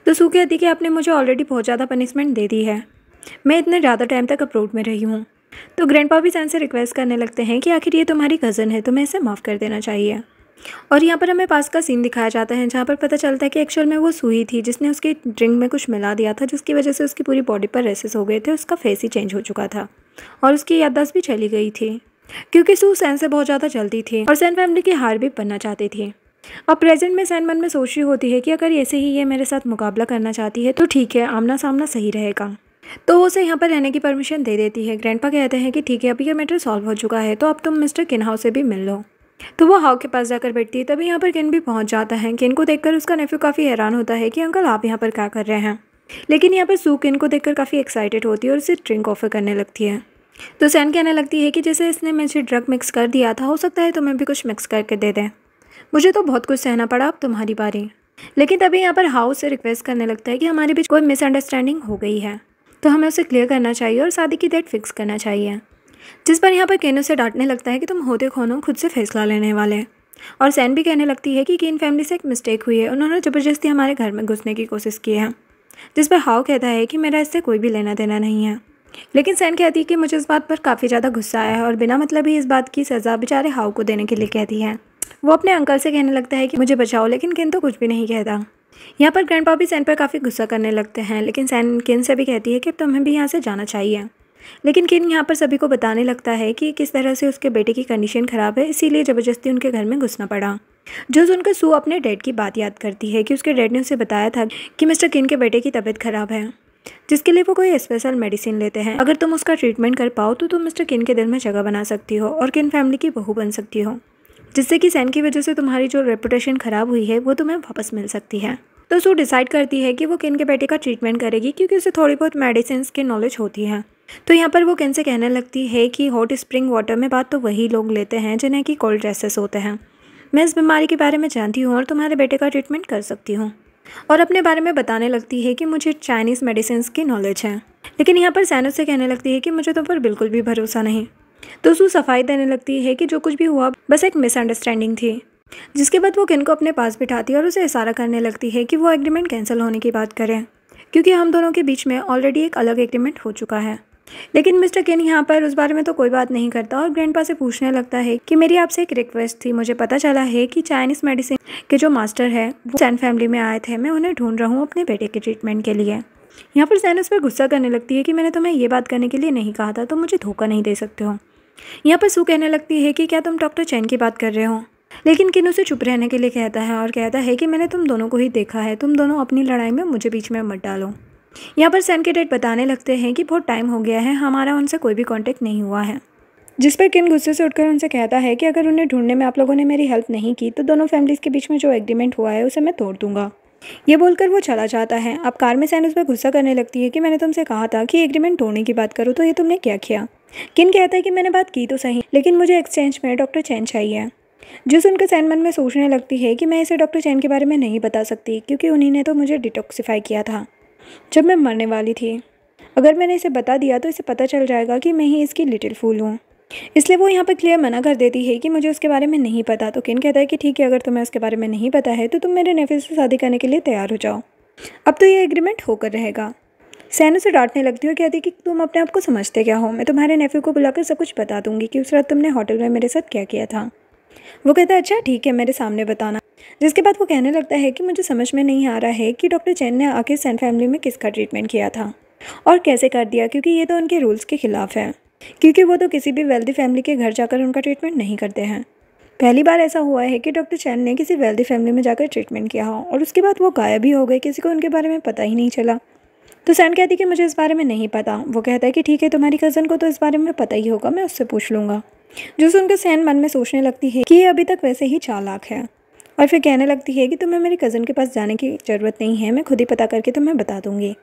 तो सू कहती कि आपने मुझे ऑलरेडी बहुत ज़्यादा पनिशमेंट दे दी है मैं इतने ज़्यादा टाइम तक अप्रोड में रही हूँ तो पा भी सैन से रिक्वेस्ट करने लगते हैं कि आखिर ये तुम्हारी कज़न है तुम्हें इसे माफ़ कर देना चाहिए और यहाँ पर हमें पास का सीन दिखाया जाता है जहाँ पर पता चलता है कि एक्चुअल में वो सुई थी जिसने उसके ड्रिंक में कुछ मिला दिया था जिसकी वजह से उसकी पूरी बॉडी पर रेसेस हो गए थे उसका फेस ही चेंज हो चुका था और उसकी याददाश्त भी चली गई थी क्योंकि सू सैन से बहुत ज़्यादा चलती थी और सैन फैमिली की हार भी बनना चाहती थी अब प्रेजेंट में सैन मन में सोच रही होती है कि अगर ऐसे ही ये मेरे साथ मुकाबला करना चाहती है तो ठीक है आमना सामना सही रहेगा तो वो उसे यहाँ पर रहने की परमिशन दे देती है ग्रैंडपा कहते हैं कि ठीक है अभी यह मैटर सॉल्व हो चुका है तो अब तुम मिस्टर किन्हाओ से भी मिल लो तो वो हाउ के पास जाकर बैठती है तभी यहाँ पर किन भी पहुँच जाता है किन को देखकर उसका नेफ्यू काफ़ी हैरान होता है कि अंकल आप यहाँ पर क्या कर रहे हैं लेकिन यहाँ पर सू किन को देखकर काफ़ी एक्साइटेड होती है और उसे ड्रिंक ऑफर करने लगती है तो सैन कहने लगती है कि जैसे इसने मुझे ड्रग मिक्स कर दिया था हो सकता है तुम्हें भी कुछ मिक्स करके दे दें मुझे तो बहुत कुछ सहना पड़ा अब तुम्हारी बारी लेकिन तभी यहाँ पर हाउस से रिक्वेस्ट करने लगता है कि हमारे बीच कोई मिसअंडरस्टैंडिंग हो गई है तो हमें उसे क्लियर करना चाहिए और शादी की डेट फिक्स करना चाहिए जिस पर यहाँ पर केन से डांटने लगता है कि तुम होते कौन हो खुद से फैसला लेने वाले और सैन भी कहने लगती है कि किन फैमिली से एक मिस्टेक हुई है उन्होंने ज़बरदस्ती हमारे घर में घुसने की कोशिश की है जिस पर हाव कहता है कि मेरा इससे कोई भी लेना देना नहीं है लेकिन सैन कहती है कि मुझे इस बात पर काफ़ी ज़्यादा गुस्सा आया है और बिना मतलब ही इस बात की सज़ा बेचारे हाव को देने के लिए कहती है वो अपने अंकल से कहने लगता है कि मुझे बचाओ लेकिन किन तो कुछ भी नहीं कहता यहाँ पर ग्रैंड भी सैन पर काफ़ी गुस्सा करने लगते हैं लेकिन सैन किन से भी कहती है कि तुम्हें भी यहाँ से जाना चाहिए लेकिन किन यहाँ पर सभी को बताने लगता है कि किस तरह से उसके बेटे की कंडीशन ख़राब है इसीलिए ज़बरदस्ती उनके घर में घुसना पड़ा जो सुनकर सू अपने डैड की बात याद करती है कि उसके डैड ने उसे बताया था कि मिस्टर किन के बेटे की तबीयत ख़राब है जिसके लिए वो कोई स्पेशल मेडिसिन लेते हैं अगर तुम उसका ट्रीटमेंट कर पाओ तो तुम मिस्टर किन के दिल में जगह बना सकती हो और किन फैमिली की बहू बन सकती हो जिससे कि सैन की वजह से तुम्हारी जो रेपुटेशन ख़राब हुई है वो तुम्हें वापस मिल सकती है तो सू डिसाइड करती है कि वो किन के बेटे का ट्रीटमेंट करेगी क्योंकि उसे थोड़ी बहुत मेडिसिन की नॉलेज होती है तो यहाँ पर वो किन से कहने लगती है कि हॉट स्प्रिंग वाटर में बात तो वही लोग लेते हैं जिन्हें कि कोल्ड ड्रेसेस होते हैं मैं इस बीमारी के बारे में जानती हूँ और तुम्हारे बेटे का ट्रीटमेंट कर सकती हूँ और अपने बारे में बताने लगती है कि मुझे चाइनीज़ मेडिसिन की नॉलेज है लेकिन यहाँ पर सैनो से कहने लगती है कि मुझे तुम तो पर बिल्कुल भी भरोसा नहीं तो उसको सफाई देने लगती है कि जो कुछ भी हुआ बस एक मिसअंडरस्टैंडिंग थी जिसके बाद वो किन को अपने पास बिठाती है और उसे इशारा करने लगती है कि वो एग्रीमेंट कैंसिल होने की बात करें क्योंकि हम दोनों के बीच में ऑलरेडी एक अलग एग्रीमेंट हो चुका है लेकिन मिस्टर किन यहाँ पर उस बारे में तो कोई बात नहीं करता और ग्रैंडपा से पूछने लगता है कि मेरी आपसे एक रिक्वेस्ट थी मुझे पता चला है कि चाइनीज़ मेडिसिन के जो मास्टर है वो सैन फैमिली में आए थे मैं उन्हें ढूंढ रहा हूँ अपने बेटे के ट्रीटमेंट के लिए यहाँ पर सैन उस पर गुस्सा करने लगती है कि मैंने तुम्हें ये बात करने के लिए नहीं कहा था तो मुझे धोखा नहीं दे सकते हो यहाँ पर सू कहने लगती है कि क्या तुम डॉक्टर चैन की बात कर रहे हो लेकिन किन उसे चुप रहने के लिए कहता है और कहता है कि मैंने तुम दोनों को ही देखा है तुम दोनों अपनी लड़ाई में मुझे बीच में मत डालो यहाँ पर सैन के डेट बताने लगते हैं कि बहुत टाइम हो गया है हमारा उनसे कोई भी कांटेक्ट नहीं हुआ है जिस पर किन गुस्से से उठकर उनसे कहता है कि अगर उन्हें ढूंढने में आप लोगों ने मेरी हेल्प नहीं की तो दोनों फैमिलीज़ के बीच में जो एग्रीमेंट हुआ है उसे मैं तोड़ दूंगा ये बोलकर वो चला जाता है अब कार में सैन उस पर गुस्सा करने लगती है कि मैंने तुमसे कहा था कि एग्रीमेंट तोड़ने की बात करो तो ये तुमने क्या किया किन कहता है कि मैंने बात की तो सही लेकिन मुझे एक्सचेंज में डॉक्टर चैन चाहिए जो सुनकर सैन मन में सोचने लगती है कि मैं इसे डॉक्टर चैन के बारे में नहीं बता सकती क्योंकि उन्हीं ने तो मुझे डिटॉक्सीफाई किया था जब मैं मरने वाली थी अगर मैंने इसे बता दिया तो इसे पता चल जाएगा कि मैं ही इसकी लिटिल फूल हूँ इसलिए वो यहाँ पर क्लियर मना कर देती है कि मुझे उसके बारे में नहीं पता तो किन कहता है कि ठीक है अगर तुम्हें उसके बारे में नहीं पता है तो तुम मेरे नेफिल से शादी करने के लिए तैयार हो जाओ अब तो ये एग्रीमेंट होकर रहेगा सैन उसे डांटने लगती है कहती है कि तुम अपने आप को समझते क्या हो मैं तुम्हारे नेफ्यू को बुलाकर सब कुछ बता दूंगी कि उस रात तुमने होटल में मेरे साथ क्या किया था वो कहता है अच्छा ठीक है मेरे सामने बताना जिसके बाद वो कहने लगता है कि मुझे समझ में नहीं आ रहा है कि डॉक्टर चैन ने आखिर सैन फैमिली में किसका ट्रीटमेंट किया था और कैसे कर दिया क्योंकि ये तो उनके रूल्स के ख़िलाफ़ है क्योंकि वो तो किसी भी वेल्दी फैमिली के घर जाकर उनका ट्रीटमेंट नहीं करते हैं पहली बार ऐसा हुआ है कि डॉक्टर चैन ने किसी वेल्दी फैमिली में जाकर ट्रीटमेंट किया हो और उसके बाद वो गायब ही हो गए किसी को उनके बारे में पता ही नहीं चला तो सैन कहती कि मुझे इस बारे में नहीं पता वो कहता है कि ठीक है तुम्हारी कज़न को तो इस बारे में पता ही होगा मैं उससे पूछ लूँगा जो सुनकर सैन मन में सोचने लगती है कि ये अभी तक वैसे ही चालाक है और फिर कहने लगती है कि तुम्हें मेरे कज़न के पास जाने की ज़रूरत नहीं है मैं खुद ही पता करके तुम्हें बता दूँगी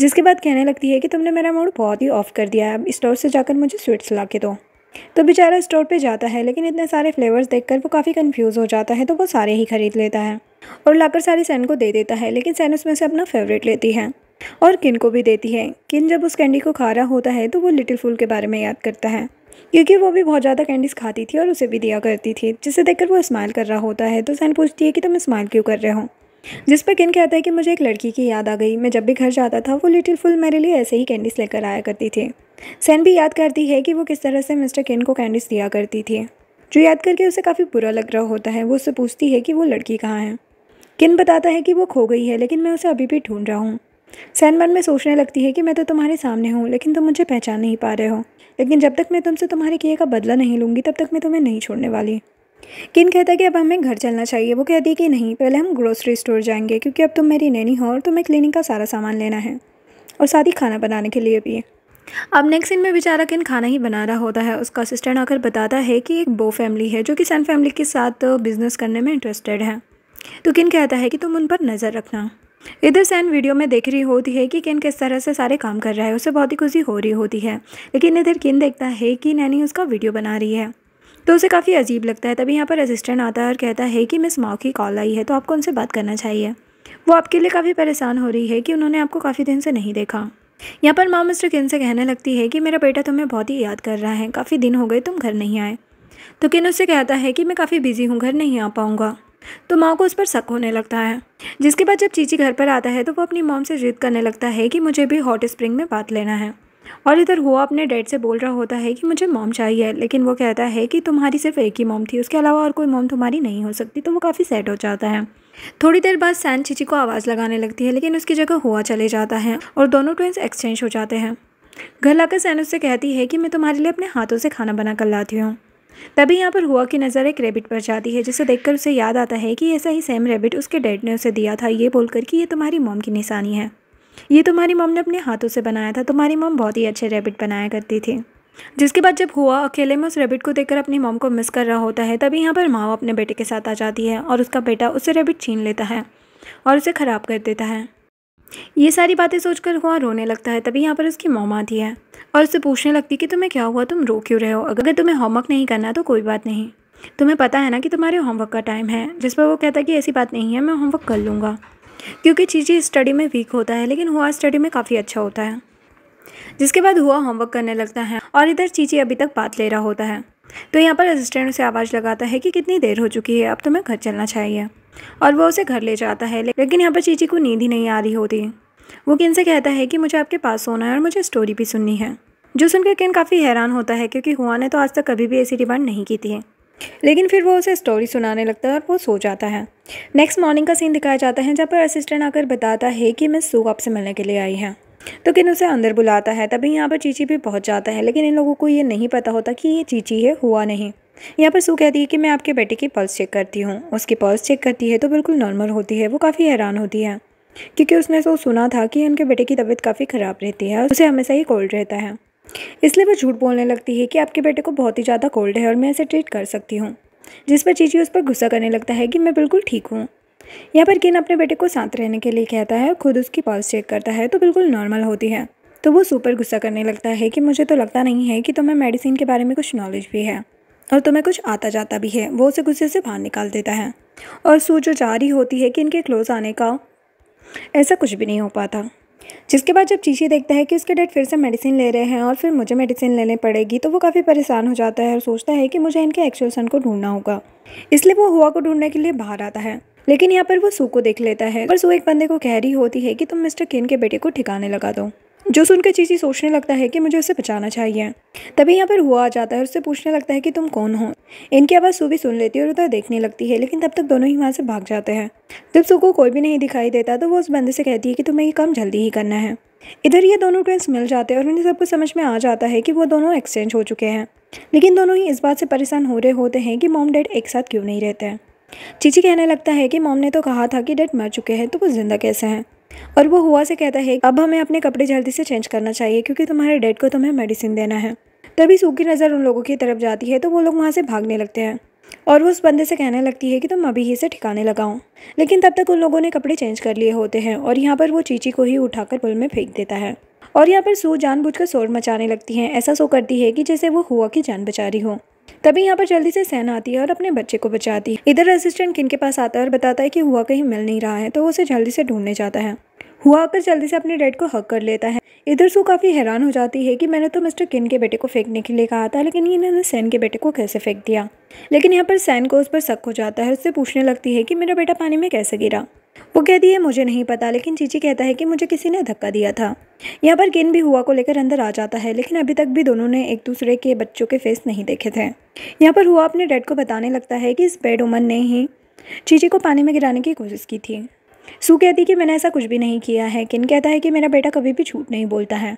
जिसके बाद कहने लगती है कि तुमने मेरा मूड बहुत ही ऑफ़ कर दिया है अब स्टोर से जाकर मुझे स्वीट्स ला के दो तो बेचारा स्टोर पे जाता है लेकिन इतने सारे फ्लेवर्स देखकर वो काफ़ी कंफ्यूज हो जाता है तो वो सारे ही खरीद लेता है और लाकर सारे सैन को दे देता है लेकिन सैन उसमें से अपना फेवरेट लेती है और किन को भी देती है किन जब उस कैंडी को खा रहा होता है तो वो लिटिल फूल के बारे में याद करता है क्योंकि वो भी बहुत ज़्यादा कैंडीज़ खाती थी और उसे भी दिया करती थी जिसे देखकर वो स्माइल कर रहा होता है तो सैन पूछती है कि तुम स्माइल क्यों कर रहे हो जिस पर किन कहता है कि मुझे एक लड़की की याद आ गई मैं जब भी घर जाता था वो लिटिल फुल मेरे लिए ऐसे ही कैंडीज़ लेकर आया करती थी सैन भी याद करती है कि वो किस तरह से मिस्टर किन को कैंडीज़ दिया करती थी जो याद करके उसे काफ़ी बुरा लग रहा होता है वो उससे पूछती है कि वो लड़की कहाँ है किन बताता है कि वो खो गई है लेकिन मैं उसे अभी भी ढूंढ रहा हूँ मन में सोचने लगती है कि मैं तो तुम्हारे सामने हूँ लेकिन तुम मुझे पहचान नहीं पा रहे हो लेकिन जब तक मैं तुमसे तुम्हारे किए का बदला नहीं लूँगी तब तक मैं तुम्हें नहीं छोड़ने वाली किन कहता है कि अब हमें घर चलना चाहिए वो कहती है कि नहीं पहले हम ग्रोसरी स्टोर जाएंगे क्योंकि अब तुम मेरी नैनी हो और तुम्हें क्लिनिक का सारा सामान लेना है और साथ ही खाना बनाने के लिए भी अब नेक्स्ट दिन में बेचारा किन खाना ही बना रहा होता है उसका असिस्टेंट आकर बताता है कि एक बो फैमिली है जो कि सन फैमिली के साथ बिजनेस करने में इंटरेस्टेड है तो किन कहता है कि तुम उन पर नज़र रखना इधर सैन वीडियो में देख रही होती है कि किन किस तरह से सारे काम कर रहा है उसे बहुत ही खुशी हो रही होती है लेकिन इधर किन देखता है कि नैनी उसका वीडियो बना रही है तो उसे काफ़ी अजीब लगता है तभी यहाँ पर असिस्टेंट आता है और कहता है कि मिस माओ की कॉल आई है तो आपको उनसे बात करना चाहिए वो आपके लिए काफ़ी परेशान हो रही है कि उन्होंने आपको काफ़ी दिन से नहीं देखा यहाँ पर माँ मिस्टर किन से कहने लगती है कि मेरा बेटा तुम्हें बहुत ही याद कर रहा है काफ़ी दिन हो गए तुम घर नहीं आए तो किन उससे कहता है कि मैं काफ़ी बिज़ी हूँ घर नहीं आ पाऊँगा तो माँ को उस पर शक होने लगता है जिसके बाद जब चीची घर पर आता है तो वो अपनी मॉम से जिद करने लगता है कि मुझे भी हॉट स्प्रिंग में बात लेना है और इधर हुआ अपने डैड से बोल रहा होता है कि मुझे मॉम चाहिए लेकिन वो कहता है कि तुम्हारी सिर्फ एक ही मॉम थी उसके अलावा और कोई मॉम तुम्हारी नहीं हो सकती तो वो काफ़ी सेट हो जाता है थोड़ी देर बाद सैन चीची को आवाज़ लगाने लगती है लेकिन उसकी जगह हुआ चले जाता है और दोनों ट्वेंस एक्सचेंज हो जाते हैं घर लाकर सैन उससे कहती है कि मैं तुम्हारे लिए अपने हाथों से खाना बना कर लाती हूँ तभी यहाँ पर हुआ की नज़र एक रैबिट पर जाती है जिसे देखकर उसे याद आता है कि ऐसा ही सेम रैबिट उसके डैड ने उसे दिया था ये बोलकर कि ये तुम्हारी मोम की निशानी है ये तुम्हारी मोम ने अपने हाथों से बनाया था तुम्हारी मोम बहुत ही अच्छे रैबिट बनाया करती थी जिसके बाद जब हुआ अकेले में उस रैबिट को देखकर अपनी मोम को मिस कर रहा होता है तभी यहाँ पर माँ अपने बेटे के साथ आ जाती है और उसका बेटा उसे रैबिट छीन लेता है और उसे ख़राब कर देता है ये सारी बातें सोचकर हुआ रोने लगता है तभी यहाँ पर उसकी मोम आती है और उससे पूछने लगती है कि तुम्हें क्या हुआ तुम रो क्यों रहे हो अगर तुम्हें होमवर्क नहीं करना तो कोई बात नहीं तुम्हें पता है ना कि तुम्हारे होमवर्क का टाइम है जिस पर वो कहता है कि ऐसी बात नहीं है मैं होमवर्क कर लूँगा क्योंकि चीज़ी स्टडी में वीक होता है लेकिन हुआ स्टडी में काफ़ी अच्छा होता है जिसके बाद हुआ होमवर्क करने लगता है और इधर चीची अभी तक बात ले रहा होता है तो यहाँ पर असिस्टेंट उसे आवाज़ लगाता है कि कितनी देर हो चुकी है अब तुम्हें घर चलना चाहिए और वो उसे घर ले जाता है लेकिन यहाँ पर चीची को नींद ही नहीं आ रही होती वो किन से कहता है कि मुझे आपके पास सोना है और मुझे स्टोरी भी सुननी है जो सुनकर किन काफ़ी हैरान होता है क्योंकि हुआ ने तो आज तक कभी भी ऐसी डिमांड नहीं की थी लेकिन फिर वो उसे स्टोरी सुनाने लगता है और वो सो जाता है नेक्स्ट मॉर्निंग का सीन दिखाया जाता है जहाँ पर असिस्टेंट आकर बताता है कि मैं सू आपसे मिलने के लिए आई है तो किन उसे अंदर बुलाता है तभी यहाँ पर चीची भी पहुँच जाता है लेकिन इन लोगों को ये नहीं पता होता कि ये चीची है हुआ नहीं यहाँ पर सू कहती है कि मैं आपके बेटे की पल्स चेक करती हूँ उसकी पल्स चेक करती है तो बिल्कुल नॉर्मल होती है वो काफ़ी हैरान होती है क्योंकि उसने सो तो सुना था कि उनके बेटे की तबीयत काफ़ी ख़राब रहती है उसे हमेशा ही कोल्ड रहता है इसलिए वो झूठ बोलने लगती है कि आपके बेटे को बहुत ही ज़्यादा कोल्ड है और मैं इसे ट्रीट कर सकती हूँ जिस पर चीची उस पर गुस्सा करने लगता है कि मैं बिल्कुल ठीक हूँ यहाँ पर किन अपने बेटे को शांत रहने के लिए कहता है खुद उसकी पॉल्स चेक करता है तो बिल्कुल नॉर्मल होती है तो वो सुपर गुस्सा करने लगता है कि मुझे तो लगता नहीं है कि तुम्हें मेडिसिन के बारे में कुछ नॉलेज भी है और तुम्हें कुछ आता जाता भी है वो उसे गुस्से से बाहर निकाल देता है और सू जो जारी होती है कि इनके क्लोज आने का ऐसा कुछ भी नहीं हो पाता जिसके बाद जब चीची देखता है कि उसके डैड फिर से मेडिसिन ले रहे हैं और फिर मुझे मेडिसिन लेने पड़ेगी तो वो काफ़ी परेशान हो जाता है और सोचता है कि मुझे इनके एक्चुअल सन को ढूंढना होगा इसलिए वो हुआ को ढूंढने के लिए बाहर आता है लेकिन यहाँ पर वो सू को देख लेता है और सू एक बंदे को कह रही होती है कि तुम मिस्टर किन के बेटे को ठिकाने लगा दो जो सुनकर चीजी सोचने लगता है कि मुझे उसे बचाना चाहिए तभी यहाँ पर हुआ आ जाता है और उससे पूछने लगता है कि तुम कौन हो इनकी आवाज़ सू भी सुन लेती है और उधर देखने लगती है लेकिन तब तक दोनों ही वहाँ से भाग जाते हैं जब सू को कोई भी नहीं दिखाई देता तो वो उस बंदे से कहती है कि तुम्हें ये काम जल्दी ही करना है इधर ये दोनों ट्वेंस मिल जाते हैं और उन्हें सब कुछ समझ में आ जाता है कि वो दोनों एक्सचेंज हो चुके हैं लेकिन दोनों ही इस बात से परेशान हो रहे होते हैं कि मॉम डैड एक साथ क्यों नहीं रहते हैं चीची कहने लगता है कि मॉम ने तो कहा था कि डेड मर चुके हैं तो वो जिंदा कैसे हैं और वो हुआ से कहता है अब हमें अपने कपड़े जल्दी से चेंज करना चाहिए क्योंकि तुम्हारे डैड को तुम्हें मेडिसिन देना है तभी सूखी नज़र उन लोगों की तरफ जाती है तो वो लोग वहाँ से भागने लगते हैं और वो उस बंदे से कहने लगती है कि तुम अभी ही से ठिकाने लगाओ लेकिन तब तक उन लोगों ने कपड़े चेंज कर लिए होते हैं और यहाँ पर वो चीची को ही उठाकर पुल में फेंक देता है और यहाँ पर सू जानबूझकर शोर मचाने लगती हैं ऐसा सो करती है कि जैसे वो हुआ की जान बचा रही हो तभी यहाँ पर जल्दी से सैन आती है और अपने बच्चे को बचाती है इधर असिस्टेंट किन के पास आता है और बताता है कि हुआ कहीं मिल नहीं रहा है तो उसे जल्दी से ढूंढने जाता है हुआ आकर जल्दी से अपने डैड को हक कर लेता है इधर सू काफ़ी हैरान हो जाती है कि मैंने तो मिस्टर किन के बेटे को फेंकने के लिए कहा था लेकिन इन्होंने सैन के बेटे को कैसे फेंक दिया लेकिन यहाँ पर सैन को उस पर शक हो जाता है उससे पूछने लगती है कि मेरा बेटा पानी में कैसे गिरा वो कहती है मुझे नहीं पता लेकिन चीची कहता है कि मुझे किसी ने धक्का दिया था यहाँ पर किन भी हुआ को लेकर अंदर आ जाता है लेकिन अभी तक भी दोनों ने एक दूसरे के बच्चों के फेस नहीं देखे थे यहाँ पर हुआ अपने डैड को बताने लगता है कि इस बेड उमन ने ही चीची को पानी में गिराने की कोशिश की थी सू कहती कि मैंने ऐसा कुछ भी नहीं किया है किन कहता है कि मेरा बेटा कभी भी झूठ नहीं बोलता है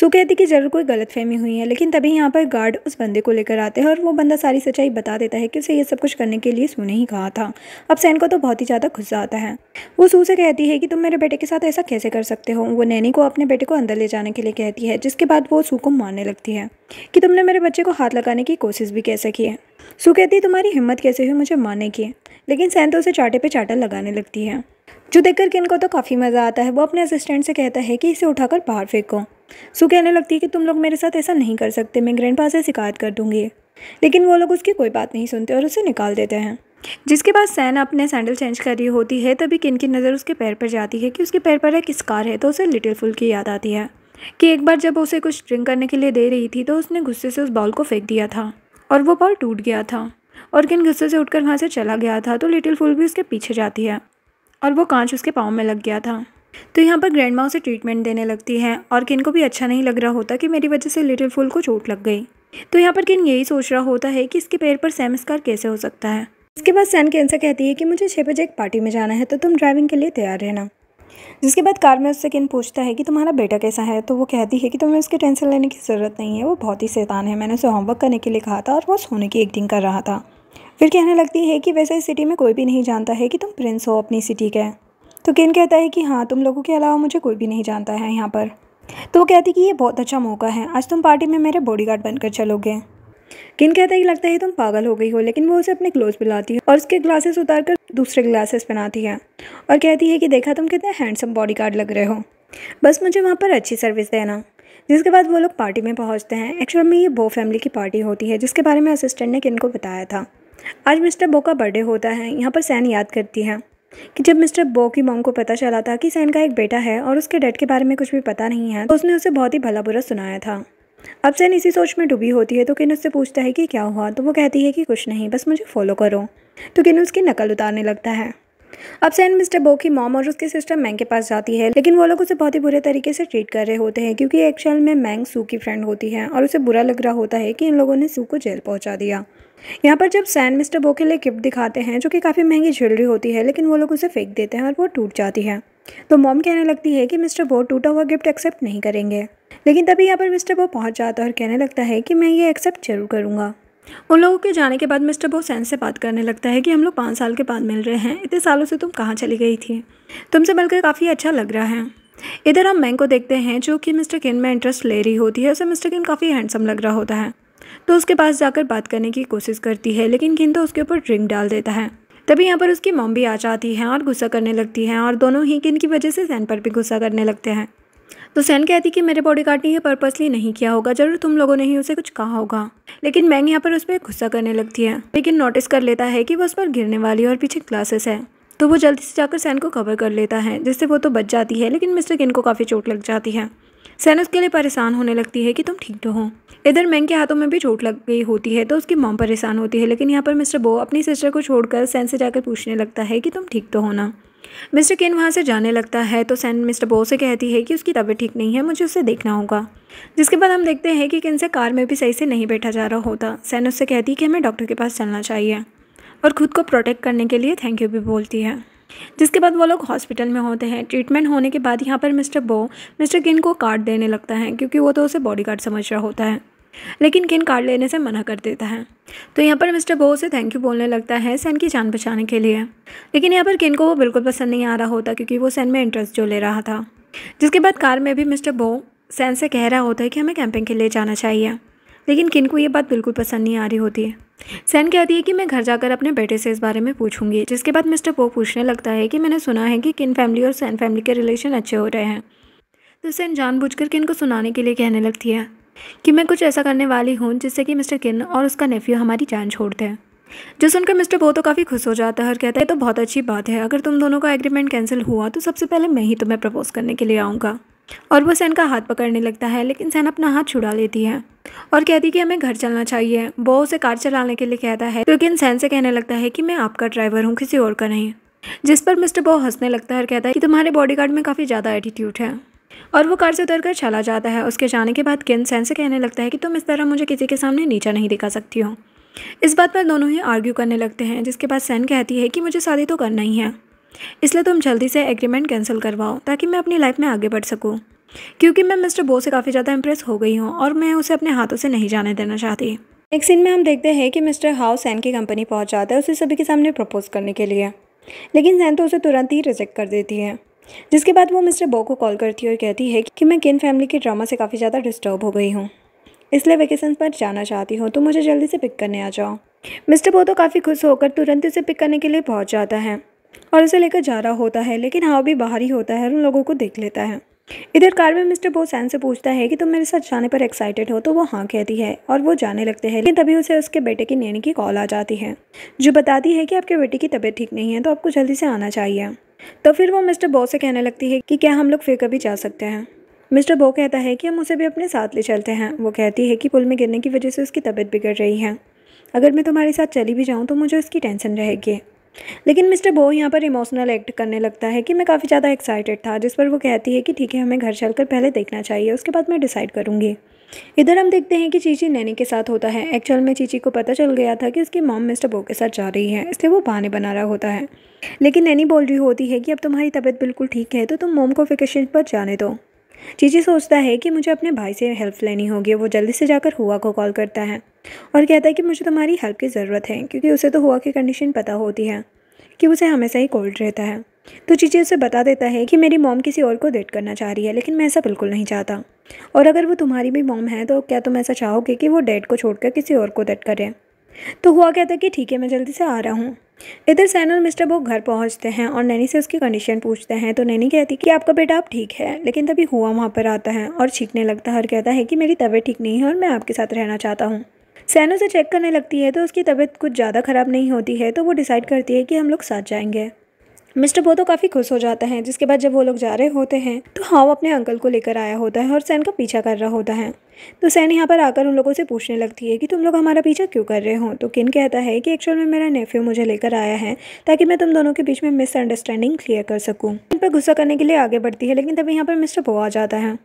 सो कहती कि ज़रूर कोई गलत फहमी हुई है लेकिन तभी यहाँ पर गार्ड उस बंदे को लेकर आते हैं और वो बंदा सारी सच्चाई बता देता है कि उसे ये सब कुछ करने के लिए सू ने ही कहा था अब सैन को तो बहुत ही ज़्यादा गुस्सा आता है वो सू से कहती है कि तुम मेरे बेटे के साथ ऐसा कैसे कर सकते हो वो नैनी को अपने बेटे को अंदर ले जाने के लिए कहती है जिसके बाद वो सू को मारने लगती है कि तुमने मेरे बच्चे को हाथ लगाने की कोशिश भी कैसे की है सू कहती है तुम्हारी हिम्मत कैसे हुई मुझे मारने की लेकिन सैन तो उसे चाटे पे चाटा लगाने लगती है जो देखकर किन को तो काफ़ी मज़ा आता है वो अपने असिस्टेंट से कहता है कि इसे उठाकर बाहर फेंको सो कहने लगती है कि तुम लोग मेरे साथ ऐसा नहीं कर सकते मैं ग्रैंड से शिकायत कर दूँगी लेकिन वो लोग उसकी कोई बात नहीं सुनते और उसे निकाल देते हैं जिसके बाद सैन अपने सैंडल चेंज कर रही होती है तभी किन की नज़र उसके पैर पर जाती है कि उसके पैर पर एक स्कार है तो उसे लिटिल फुल की याद आती है कि एक बार जब उसे कुछ ड्रिंक करने के लिए दे रही थी तो उसने गुस्से से उस बॉल को फेंक दिया था और वो बॉल टूट गया था और किन गुस्से से उठकर वहाँ से चला गया था तो लिटिल फुल भी उसके पीछे जाती है और वो कांच उसके पाँव में लग गया था तो यहाँ पर ग्रैंड माँ उसे ट्रीटमेंट देने लगती है और किन को भी अच्छा नहीं लग रहा होता कि मेरी वजह से लिटिल फूल को चोट लग गई तो यहाँ पर किन यही सोच रहा होता है कि इसके पैर पर सैमस्कार कैसे हो सकता है इसके बाद सैन कैंसर कहती है कि मुझे छः बजे एक पार्टी में जाना है तो तुम ड्राइविंग के लिए तैयार रहना जिसके बाद कार में उससे किन पूछता है कि तुम्हारा बेटा कैसा है तो वो कहती है कि तुम्हें उसके टेंशन लेने की ज़रूरत नहीं है वो बहुत ही शैतान है मैंने उसे होमवर्क करने के लिए कहा था और वो सोने की एक्टिंग कर रहा था फिर कहने लगती है कि वैसे इस सिटी में कोई भी नहीं जानता है कि तुम प्रिंस हो अपनी सिटी के तो किन कहता है कि हाँ तुम लोगों के अलावा मुझे कोई भी नहीं जानता है यहाँ पर तो वो कहती कि ये बहुत अच्छा मौका है आज तुम पार्टी में मेरे बॉडी बनकर चलोगे किन कहता है कि लगता है तुम पागल हो गई हो लेकिन वो उसे अपने क्लोज बुलाती है और उसके ग्लासेस उतार कर दूसरे ग्लासेस पहनाती है और कहती है कि देखा तुम कितने हैंडसम बॉडी गार्ड लग रहे हो बस मुझे वहाँ पर अच्छी सर्विस देना जिसके बाद वो लोग पार्टी में पहुँचते हैं एक्चुअल में ये बो फैमिली की पार्टी होती है जिसके बारे में असिस्टेंट ने किन को बताया था आज मिस्टर बो का बर्थडे होता है यहाँ पर सैन याद करती है कि जब मिस्टर बो की मोम को पता चला था कि सैन का एक बेटा है और उसके डेड के बारे में कुछ भी पता नहीं है तो उसने उसे बहुत ही भला बुरा सुनाया था अब सैन इसी सोच में डूबी होती है तो किन उससे पूछता है कि क्या हुआ तो वो कहती है कि कुछ नहीं बस मुझे फॉलो करो तो किन उसकी नकल उतारने लगता है अब सैन मिस्टर बो की मॉम और उसके सिस्टर मैंग के पास जाती है लेकिन वो लोग उसे बहुत ही बुरे तरीके से ट्रीट कर रहे होते हैं क्योंकि एक्चुअल में मैंग सू की फ्रेंड होती है और उसे बुरा लग रहा होता है कि इन लोगों ने सू को जेल पहुंचा दिया यहाँ पर जब सैन मिस्टर बो के लिए गिफ्ट दिखाते हैं जो कि काफ़ी महंगी ज्वेलरी होती है लेकिन वो लोग उसे फेंक देते हैं और वो टूट जाती है तो मॉम कहने लगती है कि मिस्टर बो टूटा हुआ गिफ्ट एक्सेप्ट नहीं करेंगे लेकिन तभी यहाँ पर मिस्टर बो पहुँच जाता है और कहने लगता है कि मैं ये एक्सेप्ट जरूर करूँगा उन लोगों के जाने के बाद मिस्टर बो सैन से बात करने लगता है कि हम लोग पाँच साल के बाद मिल रहे हैं इतने सालों से तुम कहाँ चली गई थी तुमसे मिलकर काफ़ी अच्छा लग रहा है इधर हम मैंग को देखते हैं जो कि मिस्टर किन में इंटरेस्ट ले रही होती है उसे मिस्टर किन काफ़ी हैंडसम लग रहा होता है तो उसके पास जाकर बात करने की कोशिश करती है लेकिन किंतु उसके ऊपर ड्रिंक डाल देता है तभी यहाँ पर उसकी मॉम भी आ जाती है और गुस्सा करने लगती है और दोनों ही किन की वजह से सैन पर भी गुस्सा करने लगते हैं तो सैन कहती कि मेरे बॉडी गार्ड ने यह पर्पसली नहीं किया होगा जरूर तुम लोगों ने ही उसे कुछ कहा होगा लेकिन मैंग यहाँ पर उस पर गुस्सा करने लगती है लेकिन नोटिस कर लेता है कि वो उस पर गिरने वाली और पीछे क्लासेस है तो वो जल्दी से जाकर सैन को कवर कर लेता है जिससे वो तो बच जाती है लेकिन मिस्टर किन को काफ़ी चोट लग जाती है सैन उसके लिए परेशान होने लगती है कि तुम ठीक तो हो इधर मैंग के हाथों में भी चोट लग गई होती है तो उसकी मॉम परेशान होती है लेकिन यहाँ पर मिस्टर बो अपनी सिस्टर को छोड़कर सैन से जाकर पूछने लगता है कि तुम ठीक तो हो ना मिस्टर केन वहाँ से जाने लगता है तो सैन मिस्टर बो से कहती है कि उसकी तबीयत ठीक नहीं है मुझे उसे देखना होगा जिसके बाद हम देखते हैं कि किन से कार में भी सही से नहीं बैठा जा रहा होता सैन उससे कहती है कि हमें डॉक्टर के पास चलना चाहिए और ख़ुद को प्रोटेक्ट करने के लिए थैंक यू भी बोलती है जिसके बाद वो लोग हॉस्पिटल में होते हैं ट्रीटमेंट होने के बाद यहाँ पर मिस्टर बो मिस्टर किन को कार्ड देने लगता है क्योंकि वो तो उसे गार्ड समझ रहा होता है लेकिन किन कार्ड लेने से मना कर देता है तो यहाँ पर मिस्टर बो से थैंक यू बोलने लगता है सैन की जान बचाने के लिए लेकिन यहाँ पर किन को वो बिल्कुल पसंद नहीं आ रहा होता क्योंकि वो सैन में इंटरेस्ट जो ले रहा था जिसके बाद कार में भी मिस्टर बो सैन से कह रहा होता है कि हमें कैंपिंग के लिए जाना चाहिए लेकिन किन को ये बात बिल्कुल पसंद नहीं आ रही होती है सैन कहती है कि मैं घर जाकर अपने बेटे से इस बारे में पूछूंगी जिसके बाद मिस्टर पो पूछने लगता है कि मैंने सुना है कि किन फैमिली और सैन फैमिली के रिलेशन अच्छे हो रहे हैं तो सैन जानबूझकर किन को सुनाने के लिए कहने लगती है कि मैं कुछ ऐसा करने वाली हूँ जिससे कि मिस्टर किन और उसका नेफ्यू हमारी जान छोड़ते हैं जो सुनकर मिस्टर बो तो काफ़ी खुश हो जाता है और कहता है तो बहुत अच्छी बात है अगर तुम दोनों का एग्रीमेंट कैंसिल हुआ तो सबसे पहले मैं ही तुम्हें प्रपोज करने के लिए आऊँगा और वो सैन का हाथ पकड़ने लगता है लेकिन सैन अपना हाथ छुड़ा लेती है और कहती कि हमें घर चलना चाहिए वो उसे कार चलाने के लिए कहता है लेकिन सैन से कहने लगता है कि मैं आपका ड्राइवर हूँ किसी और का नहीं जिस पर मिस्टर बो हंसने लगता है और कहता है कि तुम्हारे बॉडीगार्ड में काफ़ी ज़्यादा एटीट्यूड है और वो कार से उतर कर चला जाता है उसके जाने के बाद किन सैन से कहने लगता है कि तुम इस तरह मुझे किसी के सामने नीचा नहीं दिखा सकती हो इस बात पर दोनों ही आर्ग्यू करने लगते हैं जिसके बाद सैन कहती है कि मुझे शादी तो करना ही है इसलिए तुम तो जल्दी से एग्रीमेंट कैंसिल करवाओ ताकि मैं अपनी लाइफ में आगे बढ़ सकूँ क्योंकि मैं मिस्टर बो से काफ़ी ज़्यादा इंप्रेस हो गई हूँ और मैं उसे अपने हाथों से नहीं जाने देना चाहती एक सीन में हम देखते हैं कि मिस्टर हाउ सैन की कंपनी पहुँच जाता है उसे सभी के सामने प्रपोज करने के लिए लेकिन सैन तो उसे तुरंत ही रिजेक्ट कर देती है जिसके बाद वो मिस्टर बो को कॉल करती है और कहती है कि मैं किन फैमिली के ड्रामा से काफ़ी ज़्यादा डिस्टर्ब हो गई हूँ इसलिए वेकेशन पर जाना चाहती हूँ तो मुझे जल्दी से पिक करने आ जाओ मिस्टर बो तो काफ़ी खुश होकर तुरंत उसे पिक करने के लिए पहुँच जाता है और उसे लेकर जा रहा होता है लेकिन हाव भी बाहर ही होता है और उन लोगों को देख लेता है इधर कार में मिस्टर बोस सैन से पूछता है कि तुम मेरे साथ जाने पर एक्साइटेड हो तो वो हाँ कहती है और वो जाने लगते हैं लेकिन तभी उसे उसके बेटे की नैनी की कॉल आ जाती है जो बताती है कि आपके बेटे की तबीयत ठीक नहीं है तो आपको जल्दी से आना चाहिए तो फिर वो मिस्टर बो से कहने लगती है कि क्या हम लोग फिर कभी जा सकते हैं मिस्टर बो कहता है कि हम उसे भी अपने साथ ले चलते हैं वो कहती है कि पुल में गिरने की वजह से उसकी तबीयत बिगड़ रही है अगर मैं तुम्हारे साथ चली भी जाऊँ तो मुझे उसकी टेंशन रहेगी लेकिन मिस्टर बो यहाँ पर इमोशनल एक्ट करने लगता है कि मैं काफ़ी ज़्यादा एक्साइटेड था जिस पर वो कहती है कि ठीक है हमें घर चलकर पहले देखना चाहिए उसके बाद मैं डिसाइड करूँगी इधर हम देखते हैं कि चीची नैनी के साथ होता है एक्चुअल में चीची को पता चल गया था कि उसकी मॉम मिस्टर बो के साथ जा रही है इसलिए वो बहाने बना रहा होता है लेकिन नैनी बोल रही होती है कि अब तुम्हारी तबीयत बिल्कुल ठीक है तो तुम मोम को वेकेशन पर जाने दो चीची सोचता है कि मुझे अपने भाई से हेल्प लेनी होगी वो जल्दी से जाकर हुआ को कॉल करता है और कहता है कि मुझे तुम्हारी हेल्प की ज़रूरत है क्योंकि उसे तो हुआ की कंडीशन पता होती है कि उसे हमेशा ही कोल्ड रहता है तो चीची उसे बता देता है कि मेरी मॉम किसी और को डेट करना चाह रही है लेकिन मैं ऐसा बिल्कुल नहीं चाहता और अगर वो तुम्हारी भी मॉम है तो क्या तुम ऐसा चाहोगे कि वो डेट को छोड़कर किसी और को डेट करें तो हुआ क्या था कि ठीक है मैं जल्दी से आ रहा हूँ इधर सैन और मिस्टर बुक घर पहुँचते हैं और नैनी से उसकी कंडीशन पूछते हैं तो नैनी कहती कि आपका बेटा आप ठीक है लेकिन तभी हुआ वहाँ पर आता है और छीकने लगता है और कहता है कि मेरी तबीयत ठीक नहीं है और मैं आपके साथ रहना चाहता हूँ सैनो से चेक करने लगती है तो उसकी तबीयत कुछ ज़्यादा ख़राब नहीं होती है तो वो डिसाइड करती है कि हम लोग साथ जाएंगे मिस्टर बो तो काफ़ी खुश हो जाता है जिसके बाद जब वो लोग जा रहे होते हैं तो हाव अपने अंकल को लेकर आया होता है और सैन का पीछा कर रहा होता है तो सैन यहाँ पर आकर उन लोगों से पूछने लगती है कि तुम लोग हमारा पीछा क्यों कर रहे हो तो किन कहता है कि एक्चुअल में मेरा नेफ्यू मुझे लेकर आया है ताकि मैं तुम दोनों के बीच में मिसअंडरस्टैंडिंग क्लियर कर सकूँ इन पर गुस्सा करने के लिए आगे बढ़ती है लेकिन तभी यहाँ पर मिस्टर बो आ जाता है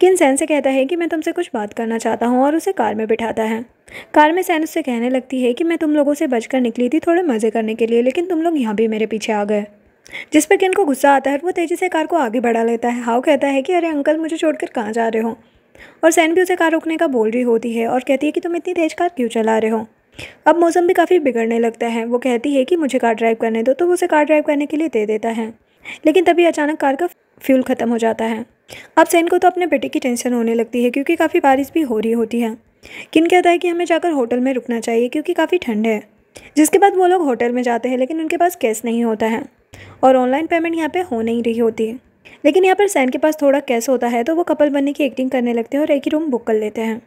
किन सैन से कहता है कि मैं तुमसे कुछ बात करना चाहता हूँ और उसे कार में बिठाता है कार में सैन उससे कहने लगती है कि मैं तुम लोगों से बचकर निकली थी थोड़े मज़े करने के लिए लेकिन तुम लोग यहाँ भी मेरे पीछे आ गए जिस पर किन को गुस्सा आता है वो तेज़ी से कार को आगे बढ़ा लेता है हाउ कहता है कि अरे अंकल मुझे छोड़कर कहाँ जा रहे हो और सैन भी उसे कार रोकने का बोल रही होती है और कहती है कि तुम इतनी तेज़ कार क्यों चला रहे हो अब मौसम भी काफ़ी बिगड़ने लगता है वो कहती है कि मुझे कार ड्राइव करने दो तो वो उसे कार ड्राइव करने के लिए दे देता है लेकिन तभी अचानक कार का फ्यूल ख़त्म हो जाता है अब सैन को तो अपने बेटे की टेंशन होने लगती है क्योंकि काफ़ी बारिश भी हो रही होती है किन कहता है कि हमें जाकर होटल में रुकना चाहिए क्योंकि काफ़ी ठंड है जिसके बाद वो लोग होटल में जाते हैं लेकिन उनके पास कैश नहीं होता है और ऑनलाइन पेमेंट यहाँ पे हो नहीं रही होती है लेकिन यहाँ पर सैन के पास थोड़ा कैस होता है तो वो कपल बनने की एक्टिंग करने लगते हैं और एक ही रूम बुक कर लेते हैं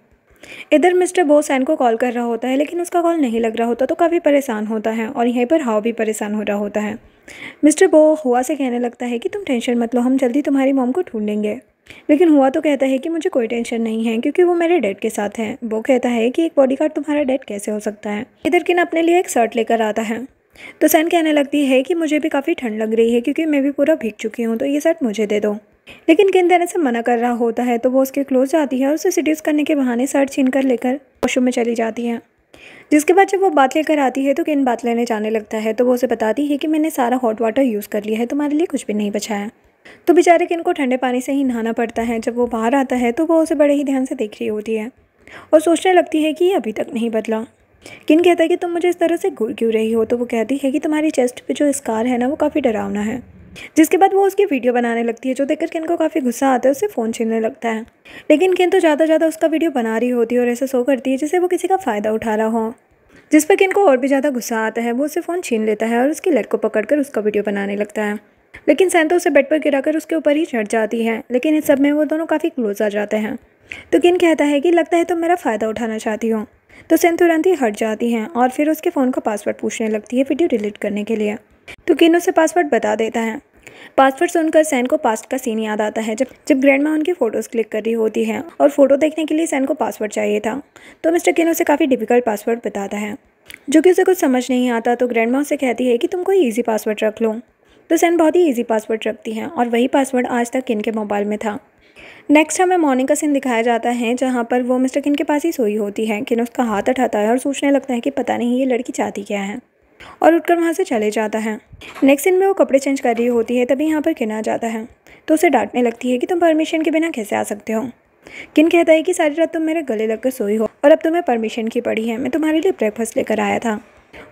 इधर मिस्टर बो सैन को कॉल कर रहा होता है लेकिन उसका कॉल नहीं लग रहा होता तो काफ़ी परेशान होता है और यहीं पर हाव भी परेशान हो रहा होता है मिस्टर बो हुआ से कहने लगता है कि तुम टेंशन मत लो हम जल्दी तुम्हारी मॉम को ढूंढेंगे लेकिन हुआ तो कहता है कि मुझे कोई टेंशन नहीं है क्योंकि वो मेरे डैड के साथ हैं वो कहता है कि एक बॉडीगार्ड तुम्हारा डैड कैसे हो सकता है इधर किन अपने लिए एक शर्ट लेकर आता है तो सैन कहने लगती है कि मुझे भी काफ़ी ठंड लग रही है क्योंकि मैं भी पूरा भीग चुकी हूँ तो ये शर्ट मुझे दे दो लेकिन किन देने से मना कर रहा होता है तो वो उसके क्लोज जाती है और उसे सीडियस करने के बहाने शर्ट छीन कर लेकर वॉशरूम में चली जाती है जिसके बाद जब वो बात लेकर आती है तो किन बात लेने जाने लगता है तो वो उसे बताती है कि मैंने सारा हॉट वाटर यूज़ कर लिया है तुम्हारे लिए कुछ भी नहीं बचा है तो बेचारे किन को ठंडे पानी से ही नहाना पड़ता है जब वो बाहर आता है तो वो उसे बड़े ही ध्यान से देख रही होती है और सोचने लगती है कि ये अभी तक नहीं बदला किन कहता है कि तुम मुझे इस तरह से घूर क्यों रही हो तो वो कहती है कि तुम्हारी चेस्ट पे जो स्कार है ना वो काफ़ी डरावना है जिसके बाद वो उसकी वीडियो बनाने लगती है जो देखकर किन को काफ़ी गुस्सा आता है उसे फ़ोन छीनने लगता है लेकिन किन तो ज़्यादा ज़्यादा उसका वीडियो बना रही होती है और ऐसा सो करती है जिससे वो किसी का फ़ायदा उठा रहा हो जिस पर किन को और भी ज़्यादा गुस्सा आता है वो उसे फ़ोन छीन लेता है और उसकी लट को पकड़कर उसका वीडियो बनाने लगता है लेकिन सैन तो उसे बेड पर कर उसके ऊपर ही चढ़ जाती है लेकिन इस सब में वो दोनों काफ़ी क्लोज आ जाते हैं तो किन कहता है कि लगता है तुम मेरा फ़ायदा उठाना चाहती हो तो सेन तो तुरंत ही हट जाती हैं और फिर उसके फ़ोन का पासवर्ड पूछने लगती है वीडियो डिलीट करने के लिए तो किन उसे पासवर्ड बता देता है पासवर्ड सुनकर सैन को पास्ट का सीन याद आता है जब जब ग्रैंड माँ उनकी फ़ोटोज़ क्लिक कर रही होती है और फ़ोटो देखने के लिए सैन को पासवर्ड चाहिए था तो मिस्टर किन उसे काफ़ी डिफ़िकल्ट पासवर्ड बताता है जो कि उसे कुछ समझ नहीं आता तो ग्रैंड माँ उसे कहती है कि तुम कोई ईजी पासवर्ड रख लो तो सैन बहुत ही ईजी पासवर्ड रखती हैं और वही पासवर्ड आज तक किन के मोबाइल में था नेक्स्ट हमें मॉर्निंग का सीन दिखाया जाता है जहाँ पर वो मिस्टर किन के पास ही सोई होती है किन उसका हाथ उठाता है और सोचने लगता है कि पता नहीं ये लड़की चाहती क्या है और उठकर वहाँ से चले जाता है नेक्स्ट दिन में वो कपड़े चेंज कर रही होती है तभी यहाँ पर किन आ जाता है तो उसे डांटने लगती है कि तुम परमिशन के बिना कैसे आ सकते हो किन कहता है कि सारी रात तुम मेरे गले लगकर सोई हो और अब तुम्हें परमिशन की पड़ी है मैं तुम्हारे लिए ब्रेकफास्ट लेकर आया था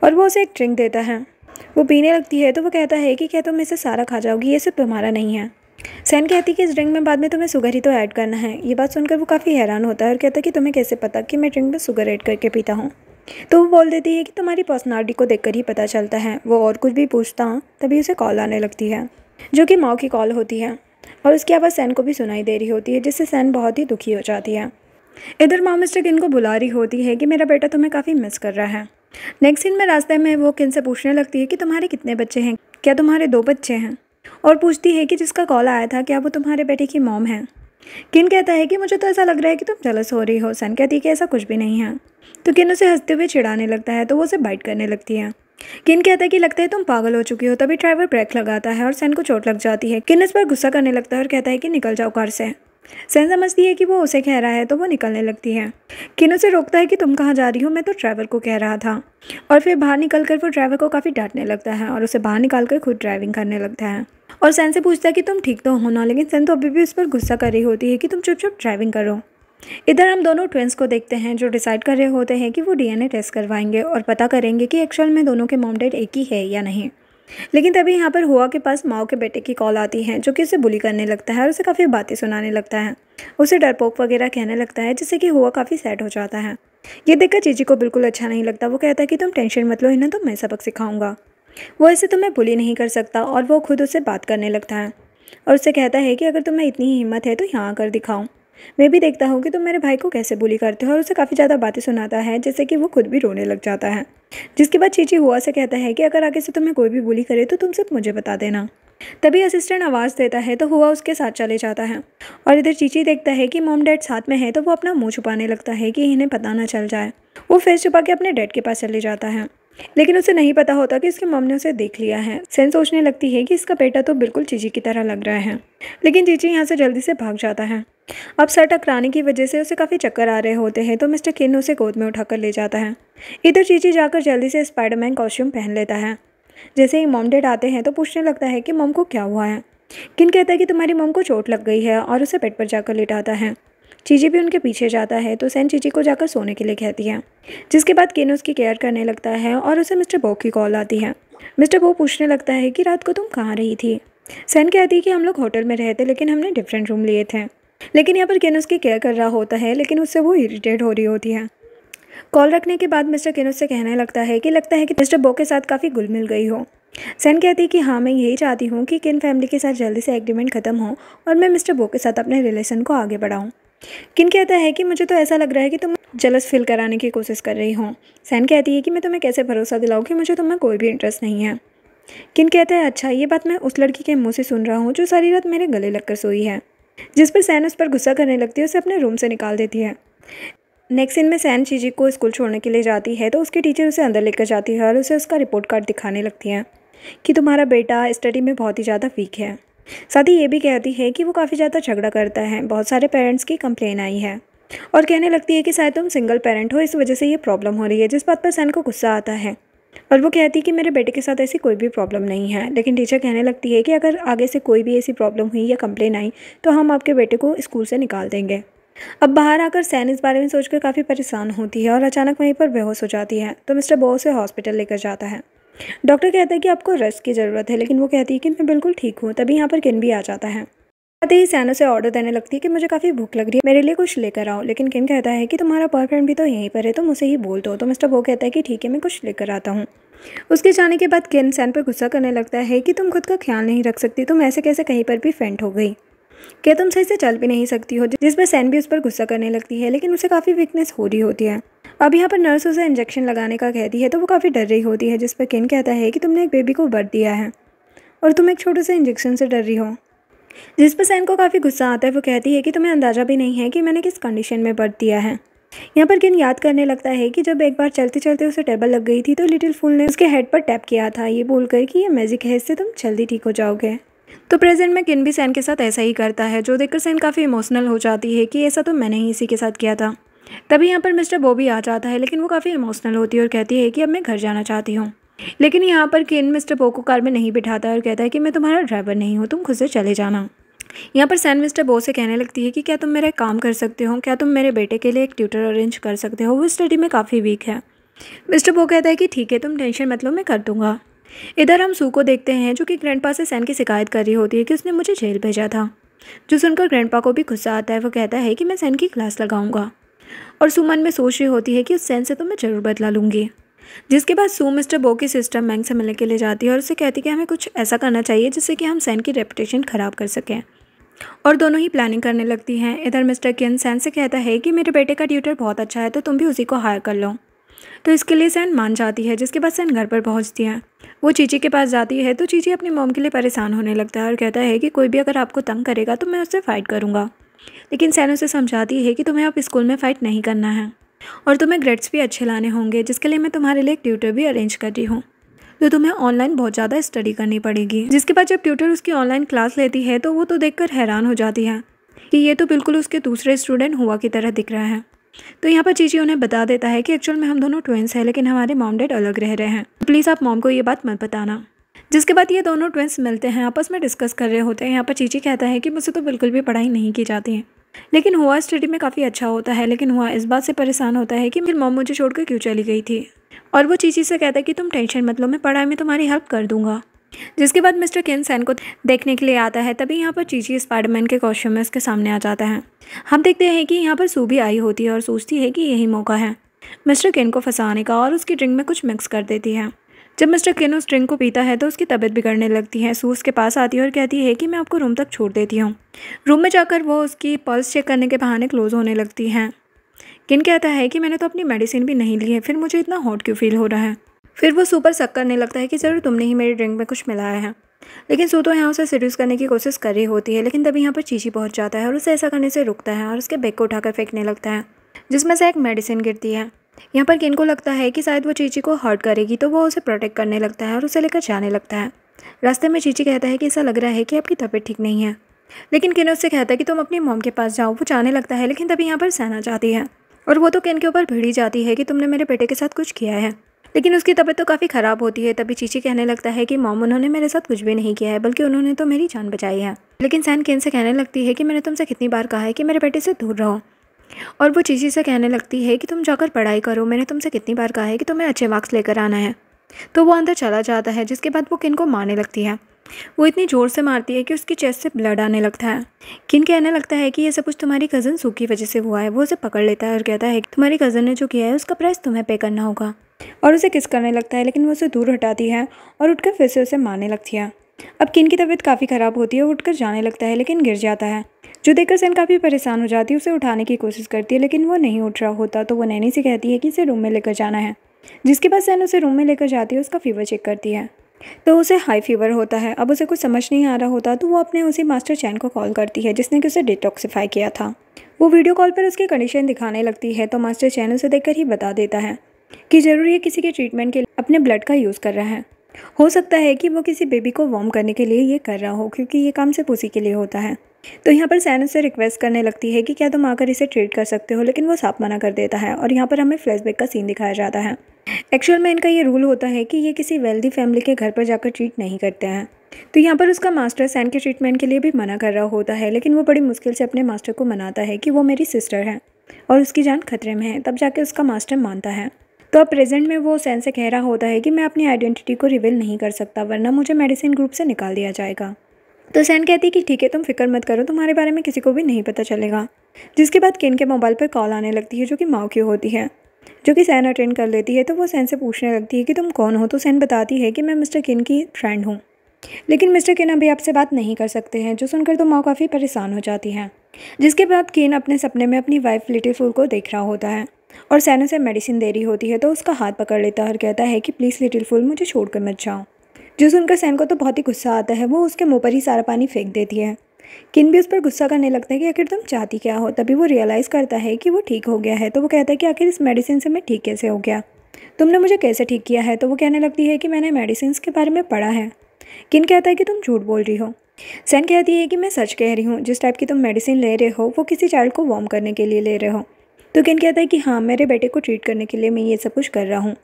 और वो उसे एक ड्रिंक देता है वो पीने लगती है तो वो कहता है कि क्या तुम इसे सारा खा जाओगी ये सिर्फ तुम्हारा नहीं है सैन कहती है कि इस ड्रिंक में बाद में तुम्हें शुगर ही तो ऐड करना है ये बात सुनकर वो काफ़ी हैरान होता है और कहता है कि तुम्हें कैसे पता कि मैं ड्रिंक में शुगर ऐड करके पीता हूँ तो वो बोल देती है कि तुम्हारी पर्सनालिटी को देखकर ही पता चलता है वो और कुछ भी पूछता हूँ तभी उसे कॉल आने लगती है जो कि माओ की कॉल होती है और उसकी आवाज़ सैन को भी सुनाई दे रही होती है जिससे सैन बहुत ही दुखी हो जाती है इधर माओ मिस्टर किन को बुला रही होती है कि मेरा बेटा तुम्हें काफ़ी मिस कर रहा है नेक्स्ट दिन में रास्ते में वो किन से पूछने लगती है कि तुम्हारे कितने बच्चे हैं क्या तुम्हारे दो बच्चे हैं और पूछती है कि जिसका कॉल आया था क्या वो तुम्हारे बेटे की मॉम है किन कहता है कि मुझे तो ऐसा लग रहा है कि तुम जलस हो रही हो सन कहती है कि ऐसा कुछ भी नहीं है तो किन उसे हंसते हुए चिड़ाने लगता है तो वो उसे बाइट करने लगती है किन कहता है कि लगता है तुम पागल हो चुकी हो तभी ड्राइवर ब्रेक लगाता है और सैन को चोट लग जाती है किन इस पर गुस्सा करने लगता है और कहता है कि निकल जाओ कार से सैन समझती है कि वो उसे कह रहा है तो वो निकलने लगती है किन उसे रोकता है कि तुम कहाँ जा रही हो मैं तो ड्राइवर को कह रहा था और फिर बाहर निकल कर वो ड्राइवर को काफ़ी डांटने लगता है और उसे बाहर निकाल कर खुद ड्राइविंग करने लगता है और सैन से पूछता है कि तुम ठीक तो हो ना लेकिन सैन तो अभी भी उस पर गुस्सा कर रही होती है कि तुम चुप चुप ड्राइविंग करो इधर हम दोनों ट्वेंस को देखते हैं जो डिसाइड कर रहे होते हैं कि वो डीएनए टेस्ट करवाएंगे और पता करेंगे कि एक्चुअल में दोनों के मॉम डैड एक ही है या नहीं लेकिन तभी यहाँ पर हुआ के पास माओ के बेटे की कॉल आती है जो कि उसे बुली करने लगता है और उसे काफ़ी बातें सुनाने लगता है उसे डरपोक वगैरह कहने लगता है जिससे कि हुआ काफ़ी सैड हो जाता है ये देखकर चीजी को बिल्कुल अच्छा नहीं लगता वो कहता है कि तुम टेंशन मत लो इन्हें तो मैं सबक सिखाऊंगा वो इसे तुम्हें बुली नहीं कर सकता और वो खुद उससे बात करने लगता है और उससे कहता है कि अगर तुम्हें इतनी ही हिम्मत है तो यहाँ आकर दिखाऊँ मैं भी देखता हूँ कि तुम मेरे भाई को कैसे बुली करते हो और उसे काफ़ी ज़्यादा बातें सुनाता है जैसे कि वो खुद भी रोने लग जाता है जिसके बाद चीची हुआ से कहता है कि अगर आगे से तुम्हें कोई भी बुली करे तो तुम सिर्फ मुझे बता देना तभी असिस्टेंट आवाज़ देता है तो हुआ उसके साथ चले जाता है और इधर चीची देखता है कि मॉम डैड साथ में है तो वो अपना मुँह छुपाने लगता है कि इन्हें पता ना चल जाए वो फेस छुपा के अपने डैड के पास चले जाता है लेकिन उसे नहीं पता होता कि उसकी मम ने उसे देख लिया है सेन सोचने लगती है कि इसका बेटा तो बिल्कुल चीची की तरह लग रहा है लेकिन चीची यहाँ से जल्दी से भाग जाता है अब सर टकराने की वजह से उसे काफ़ी चक्कर आ रहे होते हैं तो मिस्टर किन उसे गोद में उठाकर ले जाता है इधर चीची जाकर जल्दी से स्पाइडरमैन कॉस्ट्यूम पहन लेता है जैसे ही मॉम डेड आते हैं तो पूछने लगता है कि मॉम को क्या हुआ है किन कहता है कि तुम्हारी मॉम को चोट लग गई है और उसे बेड पर जाकर लेटाता है चीजी भी उनके पीछे जाता है तो सैन चीची को जाकर सोने के लिए कहती है जिसके बाद केन उसकी केयर करने लगता है और उसे मिस्टर बो की कॉल आती है मिस्टर बो पूछने लगता है कि रात को तुम कहाँ रही थी सैन कहती है कि हम लोग होटल में रहे थे लेकिन हमने डिफरेंट रूम लिए थे लेकिन यहाँ पर केन उसकी केयर कर रहा होता है लेकिन उससे वो इरीटेट हो रही होती है कॉल रखने के बाद मिस्टर केन उससे कहने लगता है कि लगता है कि मिस्टर बो के साथ काफ़ी गुल मिल गई हो सैन कहती है कि हाँ मैं यही चाहती हूँ कि किन फैमिली के साथ जल्दी से एग्रीमेंट खत्म हो और मैं मिस्टर बो के साथ अपने रिलेशन को आगे बढ़ाऊँ किन कहता है कि मुझे तो ऐसा लग रहा है कि तुम जलस फील कराने की कोशिश कर रही हो सैन कहती है कि मैं तुम्हें कैसे भरोसा दिलाऊँ कि मुझे तुम्हें कोई भी इंटरेस्ट नहीं है किन कहता है अच्छा ये बात मैं उस लड़की के मुँह से सुन रहा हूँ जो सारी रात मेरे गले लगकर सोई है जिस पर सैन उस पर गुस्सा करने लगती है उसे अपने रूम से निकाल देती है नेक्स्ट दिन में सैन चीजी को स्कूल छोड़ने के लिए जाती है तो उसके टीचर उसे अंदर लेकर जाती है और उसे उसका रिपोर्ट कार्ड दिखाने लगती है कि तुम्हारा बेटा स्टडी में बहुत ही ज़्यादा वीक है साथ ही ये भी कहती है कि वो काफ़ी ज़्यादा झगड़ा करता है बहुत सारे पेरेंट्स की कंप्लेन आई है और कहने लगती है कि शायद तुम सिंगल पेरेंट हो इस वजह से ये प्रॉब्लम हो रही है जिस बात पर सैन को गुस्सा आता है और वो कहती है कि मेरे बेटे के साथ ऐसी कोई भी प्रॉब्लम नहीं है लेकिन टीचर कहने लगती है कि अगर आगे से कोई भी ऐसी प्रॉब्लम हुई या कंप्लेन आई तो हम आपके बेटे को स्कूल से निकाल देंगे अब बाहर आकर सैन इस बारे में सोचकर काफ़ी परेशान होती है और अचानक वहीं पर बेहोश हो जाती है तो मिस्टर बो उसे हॉस्पिटल लेकर जाता है डॉक्टर कहता है कि आपको रेस्ट की ज़रूरत है लेकिन वो कहती है कि मैं बिल्कुल ठीक हूँ तभी यहाँ पर किन भी आ जाता है आते ही सैनो से ऑर्डर देने लगती है कि मुझे काफ़ी भूख लग रही है मेरे लिए कुछ लेकर आओ लेकिन किन कहता है कि तुम्हारा बॉयफ्रेंड भी तो यहीं पर है तुम तो उसे ही बोल दो तो मिस्टर वो कहता है कि ठीक है मैं कुछ लेकर आता हूँ उसके जाने के बाद किन सैन पर गुस्सा करने लगता है कि तुम खुद का ख्याल नहीं रख सकती तुम ऐसे कैसे कहीं पर भी फेंट हो गई क्या तुम सही से चल भी नहीं सकती हो जिस पर सैन भी उस पर गुस्सा करने लगती है लेकिन उसे काफ़ी वीकनेस हो रही होती है अब यहाँ पर नर्स उसे इंजेक्शन लगाने का कहती है तो वो काफ़ी डर रही होती है जिस पर किन कहता है कि तुमने एक बेबी को बर्थ दिया है और तुम एक छोटे से इंजेक्शन से डर रही हो जिस पर सैन को काफ़ी गुस्सा आता है वो कहती है कि तुम्हें अंदाज़ा भी नहीं है कि मैंने किस कंडीशन में बर्थ दिया है यहाँ पर किन याद करने लगता है कि जब एक बार चलते चलते उसे टेबल लग गई थी तो लिटिल फूल ने उसके हेड पर टैप किया था ये कर कि ये मैजिक है इससे तुम जल्दी ठीक हो जाओगे तो प्रेजेंट में किन भी सैन के साथ ऐसा ही करता है जो देखकर सैन काफ़ी इमोशनल हो जाती है कि ऐसा तो मैंने ही इसी के साथ किया था तभी यहाँ पर मिस्टर बॉबी आ जाता है लेकिन वो काफ़ी इमोशनल होती है और कहती है कि अब मैं घर जाना चाहती हूँ लेकिन यहाँ पर केन मिस्टर बो को कार में नहीं बिठाता है और कहता है कि मैं तुम्हारा ड्राइवर नहीं हूँ तुम खुद से चले जाना यहाँ पर सैन मिस्टर बो से कहने लगती है कि क्या तुम मेरा काम कर सकते हो क्या तुम मेरे बेटे के लिए एक ट्यूटर अरेंज कर सकते हो वो स्टडी में काफ़ी वीक है मिस्टर बो कहता है कि ठीक है तुम टेंशन मत लो मैं कर दूंगा इधर हम सू को देखते हैं जो कि ग्रैंड से सैन की शिकायत कर रही होती है कि उसने मुझे जेल भेजा था जो सुनकर ग्रैंड को भी गुस्सा आता है वो कहता है कि मैं सैन की क्लास लगाऊंगा और सू मन में सोच रही होती है कि उस सेंस से तो मैं ज़रूर बदला लूँगी जिसके बाद सू मिस्टर बो की सिस्टर मैंग से मिलने के लिए जाती है और उसे कहती है कि हमें कुछ ऐसा करना चाहिए जिससे कि हम सैन की रेपुटेशन ख़राब कर सकें और दोनों ही प्लानिंग करने लगती हैं इधर मिस्टर किन सैन से कहता है कि मेरे बेटे का ट्यूटर बहुत अच्छा है तो तुम भी उसी को हायर कर लो तो इसके लिए सैन मान जाती है जिसके बाद सैन घर पर पहुँचती है वो चीची के पास जाती है तो चीची अपनी मोम के लिए परेशान होने लगता है और कहता है कि कोई भी अगर आपको तंग करेगा तो मैं उससे फ़ाइट करूँगा लेकिन सैन उसे समझाती है कि तुम्हें अब स्कूल में फ़ाइट नहीं करना है और तुम्हें ग्रेड्स भी अच्छे लाने होंगे जिसके लिए मैं तुम्हारे लिए एक ट्यूटर भी अरेंज कर रही हूँ तो तुम्हें ऑनलाइन बहुत ज़्यादा स्टडी करनी पड़ेगी जिसके बाद जब ट्यूटर उसकी ऑनलाइन क्लास लेती है तो वो तो देखकर हैरान हो जाती है कि ये तो बिल्कुल उसके दूसरे स्टूडेंट हुआ की तरह दिख रहा है तो यहाँ पर चीची उन्हें बता देता है कि एक्चुअल में हम दोनों ट्वेंस हैं लेकिन हमारे मॉम डैड अलग रह रहे हैं प्लीज़ तो आप मॉम को ये बात मत बताना जिसके बाद ये दोनों ट्विंस मिलते हैं आपस में डिस्कस कर रहे होते हैं यहाँ पर चीची कहता है कि मुझसे तो बिल्कुल भी पढ़ाई नहीं की जाती है लेकिन हुआ स्टडी में काफ़ी अच्छा होता है लेकिन हुआ इस बात से परेशान होता है कि मेरी मॉम मुझे छोड़कर क्यों चली गई थी और वो चीची से कहता है कि तुम टेंशन मत लो मैं पढ़ाई में तुम्हारी हेल्प कर दूंगा जिसके बाद मिस्टर किन सैन को देखने के लिए आता है तभी यहाँ पर चीची स्पाइडरमैन के कॉस्ट्यूम में उसके सामने आ जाता है हम देखते हैं कि यहाँ पर सू भी आई होती है और सोचती है कि यही मौका है मिस्टर किन को फंसाने का और उसकी ड्रिंक में कुछ मिक्स कर देती है जब मिस्टर किन उस ड्रिंक को पीता है तो उसकी तबीयत बिगड़ने लगती है सू उसके पास आती है और कहती है कि मैं आपको रूम तक छोड़ देती हूँ रूम में जाकर वो उसकी पल्स चेक करने के बहाने क्लोज़ होने लगती हैं किन कहता है कि मैंने तो अपनी मेडिसिन भी नहीं ली है फिर मुझे इतना हॉट क्यों फील हो रहा है फिर वो सू पर शक करने लगता है कि ज़रूर तुमने ही मेरी ड्रिंक में कुछ मिलाया है लेकिन सू तो यहाँ उसे सड्यूस करने की कोशिश कर रही होती है लेकिन तभी यहाँ पर चीची पहुँच जाता है और उसे ऐसा करने से रुकता है और उसके बैग को उठाकर फेंकने लगता है जिसमें से एक मेडिसिन गिरती है यहाँ पर किन को लगता है कि शायद वो चीची को हर्ट करेगी तो वो उसे प्रोटेक्ट करने लगता है और उसे लेकर जाने लगता है रास्ते में चीची कहता है कि ऐसा लग रहा है कि आपकी तबीयत ठीक नहीं है लेकिन किन उससे कहता है कि तुम अपनी मॉम के पास जाओ वो जाने लगता है लेकिन तभी यहाँ पर सहना चाहती है और वो तो किन के ऊपर भिड़ी जाती है कि तुमने मेरे बेटे के साथ कुछ किया है लेकिन उसकी तबीयत तो काफ़ी ख़राब होती है तभी चीची कहने लगता है कि मॉम उन्होंने मेरे साथ कुछ भी नहीं किया है बल्कि उन्होंने तो मेरी जान बचाई है लेकिन सैन किन से कहने लगती है कि मैंने तुमसे कितनी बार कहा है कि मेरे बेटे से दूर रहो और वो चीज़ी से कहने लगती है कि तुम जाकर पढ़ाई करो मैंने तुमसे कितनी बार कहा है कि तुम्हें अच्छे मार्क्स लेकर आना है तो वो अंदर चला जाता है जिसके बाद वो किन को मारने लगती है वो इतनी ज़ोर से मारती है कि उसकी चेस्ट से ब्लड आने लगता है किन कहने लगता है कि ये सब कुछ तुम्हारी कज़न सू की वजह से हुआ है वो उसे पकड़ लेता है और कहता है कि तुम्हारी कज़न ने जो किया है उसका प्राइस तुम्हें पे करना होगा और उसे किस करने लगता है लेकिन वो उसे दूर हटाती है और उठकर फिर से उसे मारने लगती है अब किन की तबीयत काफ़ी ख़राब होती है उठकर जाने लगता है लेकिन गिर जाता है जो देखकर सैन काफ़ी परेशान हो जाती है उसे उठाने की कोशिश करती है लेकिन वो नहीं उठ रहा होता तो वो नैनी से कहती है कि इसे रूम में लेकर जाना है जिसके बाद सैन उसे रूम में लेकर जाती है उसका फीवर चेक करती है तो उसे हाई फीवर होता है अब उसे कुछ समझ नहीं आ रहा होता तो वो अपने उसी मास्टर चैन को कॉल करती है जिसने कि उसे डिटॉक्सीफाई किया था वो वीडियो कॉल पर उसकी कंडीशन दिखाने लगती है तो मास्टर चैन उसे देखकर ही बता देता है कि जरूरी है किसी के ट्रीटमेंट के लिए अपने ब्लड का यूज़ कर रहा है हो सकता है कि वो किसी बेबी को वॉर्म करने के लिए ये कर रहा हो क्योंकि ये काम सिर्फ उसी के लिए होता है तो यहाँ पर सैन से रिक्वेस्ट करने लगती है कि क्या तुम आकर इसे ट्रीट कर सकते हो लेकिन वो साफ मना कर देता है और यहाँ पर हमें फ्लैशबैक का सीन दिखाया जाता है एक्चुअल में इनका ये रूल होता है कि ये किसी वेल्दी फैमिली के घर पर जाकर ट्रीट नहीं करते हैं तो यहाँ पर उसका मास्टर सैन के ट्रीटमेंट के लिए भी मना कर रहा होता है लेकिन वो बड़ी मुश्किल से अपने मास्टर को मनाता है कि वो मेरी सिस्टर है और उसकी जान खतरे में है तब जाके उसका मास्टर मानता है तो अब प्रेजेंट में वो सेंस से कह रहा होता है कि मैं अपनी आइडेंटिटी को रिवील नहीं कर सकता वरना मुझे मेडिसिन ग्रुप से निकाल दिया जाएगा तो सैन कहती है कि ठीक है तुम फिक्र मत करो तुम्हारे बारे में किसी को भी नहीं पता चलेगा जिसके बाद किन के मोबाइल पर कॉल आने लगती है जो कि माओ की होती है जो कि सैन अटेंड कर लेती है तो वो सैन से पूछने लगती है कि तुम कौन हो तो सैन बताती है कि मैं मिस्टर किन की फ्रेंड हूँ लेकिन मिस्टर किन अभी आपसे बात नहीं कर सकते हैं जो सुनकर तो माओ काफ़ी परेशान हो जाती है जिसके बाद किन अपने सपने में अपनी वाइफ लिटिल फूल को देख रहा होता है और सैना से मेडिसिन दे रही होती है तो उसका हाथ पकड़ लेता है और कहता है कि प्लीज़ लिटिल फुल मुझे छोड़ कर मत जाओ जो सुनकर सैन को तो बहुत ही गुस्सा आता है वो उसके मुंह पर ही सारा पानी फेंक देती है किन भी उस पर गुस्सा करने लगता है कि आखिर तुम चाहती क्या हो तभी वो रियलाइज़ करता है कि वो ठीक हो गया है तो वो कहता है कि आखिर इस मेडिसिन से मैं ठीक कैसे हो गया तुमने मुझे कैसे ठीक किया है तो वो कहने लगती है कि मैंने मेडिसिन के बारे में पढ़ा है किन कहता है कि तुम झूठ बोल रही हो सैन कहती है कि मैं सच कह रही हूँ जिस टाइप की तुम मेडिसिन ले रहे हो वो किसी चाइल्ड को वार्म करने के लिए ले रहे हो तो किन कहता है कि हाँ मेरे बेटे को ट्रीट करने के लिए मैं ये सब कुछ कर रहा हूँ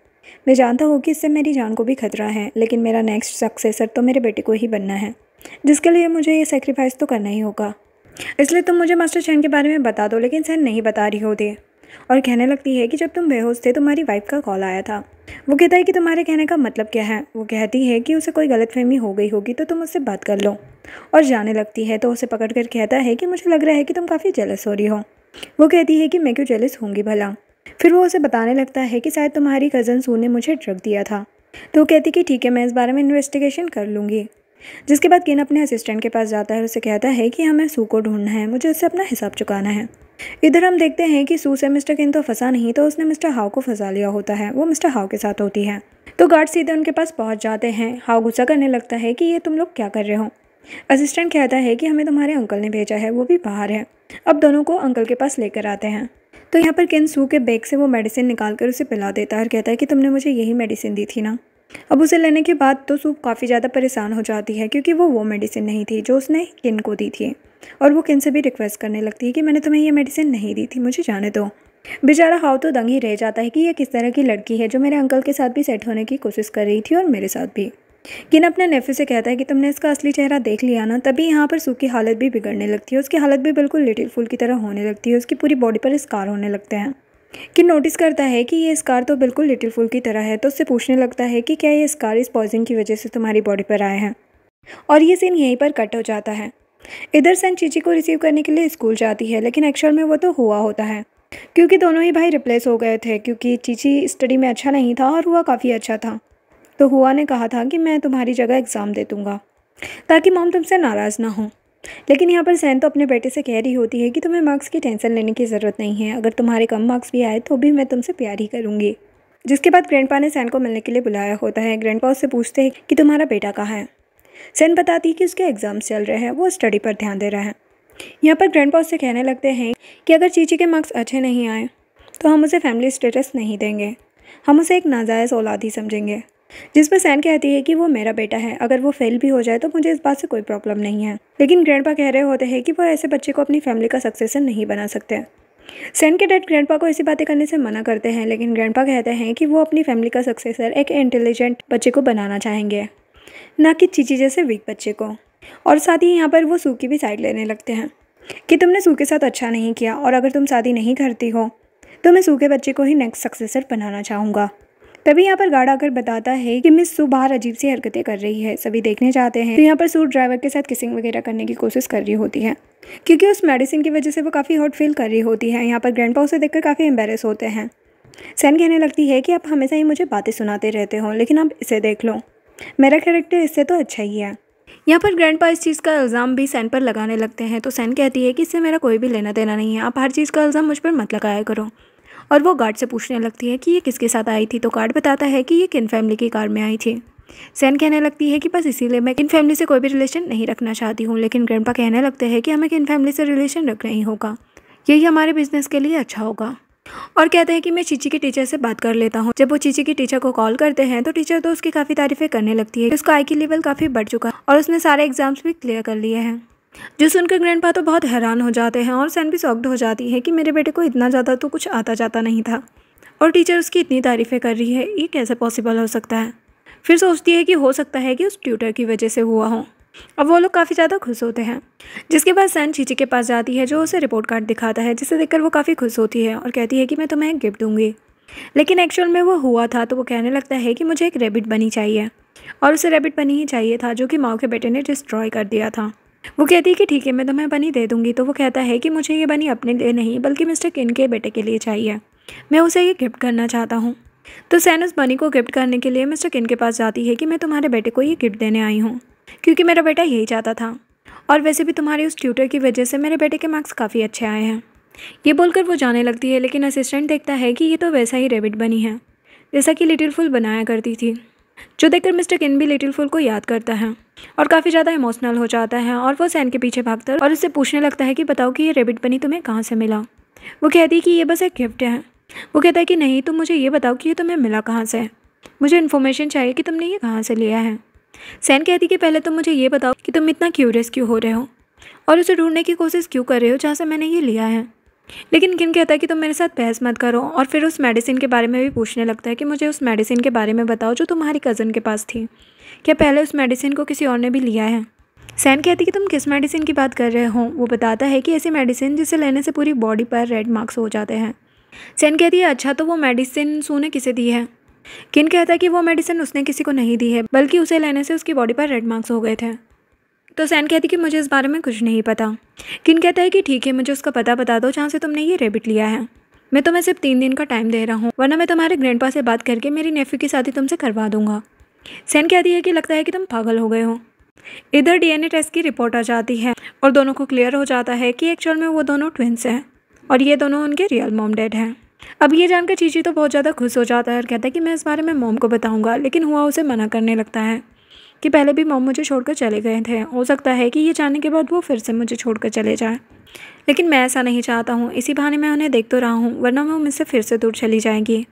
मैं जानता हूँ कि इससे मेरी जान को भी खतरा है लेकिन मेरा नेक्स्ट सक्सेसर तो मेरे बेटे को ही बनना है जिसके लिए मुझे ये सेक्रीफाइस तो करना ही होगा इसलिए तुम मुझे मास्टर चैन के बारे में बता दो लेकिन सैन नहीं बता रही होती और कहने लगती है कि जब तुम बेहोश थे तुम्हारी वाइफ का कॉल आया था वो कहता है कि तुम्हारे कहने का मतलब क्या है वो कहती है कि उसे कोई गलतफहमी हो गई होगी तो तुम उससे बात कर लो और जाने लगती है तो उसे पकड़ कर कहता है कि मुझे लग रहा है कि तुम काफ़ी जेलस हो रही हो वो कहती है कि मैं क्यों जेलिस होंगी भला फिर वो उसे बताने लगता है कि शायद तुम्हारी कज़न सू ने मुझे ड्रग दिया था तो वो कहती कि ठीक है मैं इस बारे में इन्वेस्टिगेशन कर लूँगी जिसके बाद किन अपने असिस्टेंट के पास जाता है और उसे कहता है कि हमें हाँ, सू को ढूंढना है मुझे उससे अपना हिसाब चुकाना है इधर हम देखते हैं कि सू से मिस्टर किन तो फंसा नहीं तो उसने मिस्टर हाउ को फंसा लिया होता है वो मिस्टर हाउ के साथ होती है तो गार्ड सीधे उनके पास पहुंच जाते हैं हाव गुस्सा करने लगता है कि ये तुम लोग क्या कर रहे हो असिस्टेंट कहता है कि हमें तुम्हारे अंकल ने भेजा है वो भी बाहर है अब दोनों को अंकल के पास लेकर आते हैं तो यहाँ पर केन सू के बैग से वो मेडिसिन निकाल कर उसे पिला देता है और कहता है कि तुमने मुझे यही मेडिसिन दी थी ना अब उसे लेने के बाद तो सू काफ़ी ज़्यादा परेशान हो जाती है क्योंकि वो वो मेडिसिन नहीं थी जो उसने किन को दी थी और वो किन से भी रिक्वेस्ट करने लगती है कि मैंने तुम्हें ये मेडिसिन नहीं दी थी मुझे जाने दो बेचारा हाव तो दंग ही रह जाता है कि यह किस तरह की लड़की है जो मेरे अंकल के साथ भी सेट होने की कोशिश कर रही थी और मेरे साथ भी किन अपने नेफ्यू से कहता है कि तुमने इसका असली चेहरा देख लिया ना तभी यहाँ पर सूखी की हालत भी बिगड़ने लगती है उसकी हालत भी बिल्कुल लिटिल फूल की तरह होने लगती है उसकी पूरी बॉडी पर स्कार होने लगते हैं किन नोटिस करता है कि ये स्कार तो बिल्कुल लिटिल फूल की तरह है तो उससे पूछने लगता है कि क्या ये स्कार इस पॉइजन की वजह से तुम्हारी बॉडी पर आए हैं और ये सीन यहीं पर कट हो जाता है इधर सन चीची को रिसीव करने के लिए स्कूल जाती है लेकिन एक्चुअल में वो तो हुआ होता है क्योंकि दोनों ही भाई रिप्लेस हो गए थे क्योंकि चीची स्टडी में अच्छा नहीं था और हुआ काफ़ी अच्छा था तो हुआ ने कहा था कि मैं तुम्हारी जगह एग्ज़ाम दे दूँगा ताकि मॉम तुमसे नाराज़ ना हो लेकिन यहाँ पर सैन तो अपने बेटे से कह रही होती है कि तुम्हें मार्क्स की टेंशन लेने की ज़रूरत नहीं है अगर तुम्हारे कम मार्क्स भी आए तो भी मैं तुमसे प्यार ही करूँगी जिसके बाद ग्रैंडपा ने सैन को मिलने के लिए बुलाया होता है ग्रैंडपा उससे पूछते हैं कि तुम्हारा बेटा कहाँ है सैन बताती है कि उसके एग्ज़ाम्स चल रहे हैं वो स्टडी पर ध्यान दे रहा है यहाँ पर ग्रैंड उससे कहने लगते हैं कि अगर चीची के मार्क्स अच्छे नहीं आए तो हम उसे फैमिली स्टेटस नहीं देंगे हम उसे एक नाजायज़ औलाद ही समझेंगे जिस पर सैन कहती है कि वो मेरा बेटा है अगर वो फेल भी हो जाए तो मुझे इस बात से कोई प्रॉब्लम नहीं है लेकिन ग्रैंड कह रहे होते हैं कि वो ऐसे बच्चे को अपनी फैमिली का सक्सेसर नहीं बना सकते सैन के डैड ग्रैंड को ऐसी बातें करने से मना करते हैं लेकिन ग्रैंड कहते हैं कि वो अपनी फैमिली का सक्सेसर एक इंटेलिजेंट बच्चे को बनाना चाहेंगे ना कि चीची जैसे वीक बच्चे को और साथ ही यहाँ पर वो सू की भी साइड लेने लगते हैं कि तुमने सू के साथ अच्छा नहीं किया और अगर तुम शादी नहीं करती हो तो मैं सू के बच्चे को ही नेक्स्ट सक्सेसर बनाना चाहूँगा तभी यहाँ पर गार्ड आकर बताता है कि मिस सू बाहर अजीब सी हरकतें कर रही है सभी देखने जाते हैं तो यहाँ पर सू ड्राइवर के साथ किसिंग वगैरह करने की कोशिश कर रही होती है क्योंकि उस मेडिसिन की वजह से वो काफ़ी हॉट फील कर रही होती है यहाँ पर पा उसे देखकर काफ़ी एम्बेरस होते हैं सैन कहने लगती है कि आप हमेशा ही मुझे बातें सुनाते रहते हो लेकिन आप इसे देख लो मेरा कैरेक्टर इससे तो अच्छा ही है यहाँ पर ग्रैंडपा इस चीज़ का इल्ज़ाम भी सैन पर लगाने लगते हैं तो सैन कहती है कि इससे मेरा कोई भी लेना देना नहीं है आप हर चीज़ का इल्ज़ाम मुझ पर मत लगाया करो और वो गार्ड से पूछने लगती है कि ये किसके साथ आई थी तो गार्ड बताता है कि ये किन फैमिली की कार में आई थी सैन कहने लगती है कि बस इसीलिए मैं किन फैमिली से कोई भी रिलेशन नहीं रखना चाहती हूँ लेकिन ग्रैंडपा कहने लगते हैं कि हमें किन फैमिली से रिलेशन रखना ही होगा यही हमारे बिजनेस के लिए अच्छा होगा और कहते हैं कि मैं चीची के टीचर से बात कर लेता हूँ जब वो चीची की टीचर को कॉल करते हैं तो टीचर तो उसकी काफ़ी तारीफें करने लगती है उसका आई की लेवल काफ़ी बढ़ चुका है और उसने सारे एग्जाम्स भी क्लियर कर लिए हैं जो उनके ग्रैंड तो बहुत हैरान हो जाते हैं और सैन भी सॉक्ड हो जाती है कि मेरे बेटे को इतना ज़्यादा तो कुछ आता जाता नहीं था और टीचर उसकी इतनी तारीफ़ें कर रही है ये कैसे पॉसिबल हो सकता है फिर सोचती है कि हो सकता है कि उस ट्यूटर की वजह से हुआ हो अब वो लोग काफ़ी ज़्यादा खुश होते हैं जिसके बाद सैन चीची के पास जाती है जो उसे रिपोर्ट कार्ड दिखाता है जिसे देखकर वो काफ़ी खुश होती है और कहती है कि मैं तुम्हें एक गिफ्ट दूंगी लेकिन एक्चुअल में वो हुआ था तो वो कहने लगता है कि मुझे एक रैबिट बनी चाहिए और उसे रैबिट बनी ही चाहिए था जो कि माओ के बेटे ने डिस्ट्रॉय कर दिया था वो कहती है कि ठीक है मैं तुम्हें बनी दे दूँगी तो वो कहता है कि मुझे ये बनी अपने लिए नहीं बल्कि मिस्टर किन के बेटे के लिए चाहिए मैं उसे ये गिफ्ट करना चाहता हूँ तो सैन उस बनी को गिफ्ट करने के लिए मिस्टर किन के पास जाती है कि मैं तुम्हारे बेटे को ये गिफ्ट देने आई हूँ क्योंकि मेरा बेटा यही चाहता था और वैसे भी तुम्हारे उस ट्यूटर की वजह से मेरे बेटे के मार्क्स काफ़ी अच्छे आए हैं ये बोलकर वो जाने लगती है लेकिन असिस्टेंट देखता है कि ये तो वैसा ही रेबिट बनी है जैसा कि लिटिल फुल बनाया करती थी जो देखकर मिस्टर किन भी लिटिल फुल को याद करता है और काफ़ी ज़्यादा इमोशनल हो जाता है और वो सैन के पीछे भागता है और उससे पूछने लगता है कि बताओ कि ये रेबिट बनी तुम्हें कहाँ से मिला वो कहती है कि ये बस एक गिफ्ट है वो कहता है कि नहीं तुम मुझे ये बताओ कि ये तुम्हें मिला कहाँ से मुझे इन्फॉर्मेशन चाहिए कि तुमने ये कहाँ से लिया है सैन कहती कि पहले तुम मुझे ये बताओ कि तुम इतना क्यूरियस क्यों हो रहे हो और उसे ढूंढने की कोशिश क्यों कर रहे हो जहाँ से मैंने ये लिया है लेकिन किन कहता है कि तुम मेरे साथ बहस मत करो और फिर उस मेडिसिन के बारे में भी पूछने लगता है कि मुझे उस मेडिसिन के बारे में बताओ जो तुम्हारी कज़न के पास थी क्या पहले उस मेडिसिन को किसी और ने भी लिया है सैन कहती है कि तुम किस मेडिसिन की बात कर रहे हो वो बताता है कि ऐसी मेडिसिन जिसे लेने से पूरी बॉडी पर रेड मार्क्स हो जाते हैं सैन कहती है अच्छा तो वो मेडिसिन सू ने किसे दी है किन कहता है कि वो मेडिसिन उसने किसी को नहीं दी है बल्कि उसे लेने से उसकी बॉडी पर रेड मार्क्स हो गए थे तो सैन कहती कि मुझे इस बारे में कुछ नहीं पता किन कहता है कि ठीक है मुझे उसका पता बता दो जहाँ से तुमने ये रेबिट लिया है मैं तुम्हें सिर्फ तीन दिन का टाइम दे रहा हूँ वरना मैं तुम्हारे ग्रैंड से बात करके मेरी नेफ्यू की शादी तुमसे करवा दूंगा सैन कहती है कि लगता है कि तुम पागल हो गए हो इधर डीएनए टेस्ट की रिपोर्ट आ जाती है और दोनों को क्लियर हो जाता है कि एक्चुअल में वो दोनों ट्विंस हैं और ये दोनों उनके रियल मोम डैड हैं अब ये जानकर चीची तो बहुत ज़्यादा खुश हो जाता है और कहता है कि मैं इस बारे में मोम को बताऊंगा लेकिन हुआ उसे मना करने लगता है कि पहले भी मॉम मुझे छोड़कर चले गए थे हो सकता है कि ये जाने के बाद वो फिर से मुझे छोड़कर चले जाएँ लेकिन मैं ऐसा नहीं चाहता हूँ इसी बहाने मैं उन्हें देख तो रहा हूँ वरना वो मुझसे फिर से दूर चली जाएंगी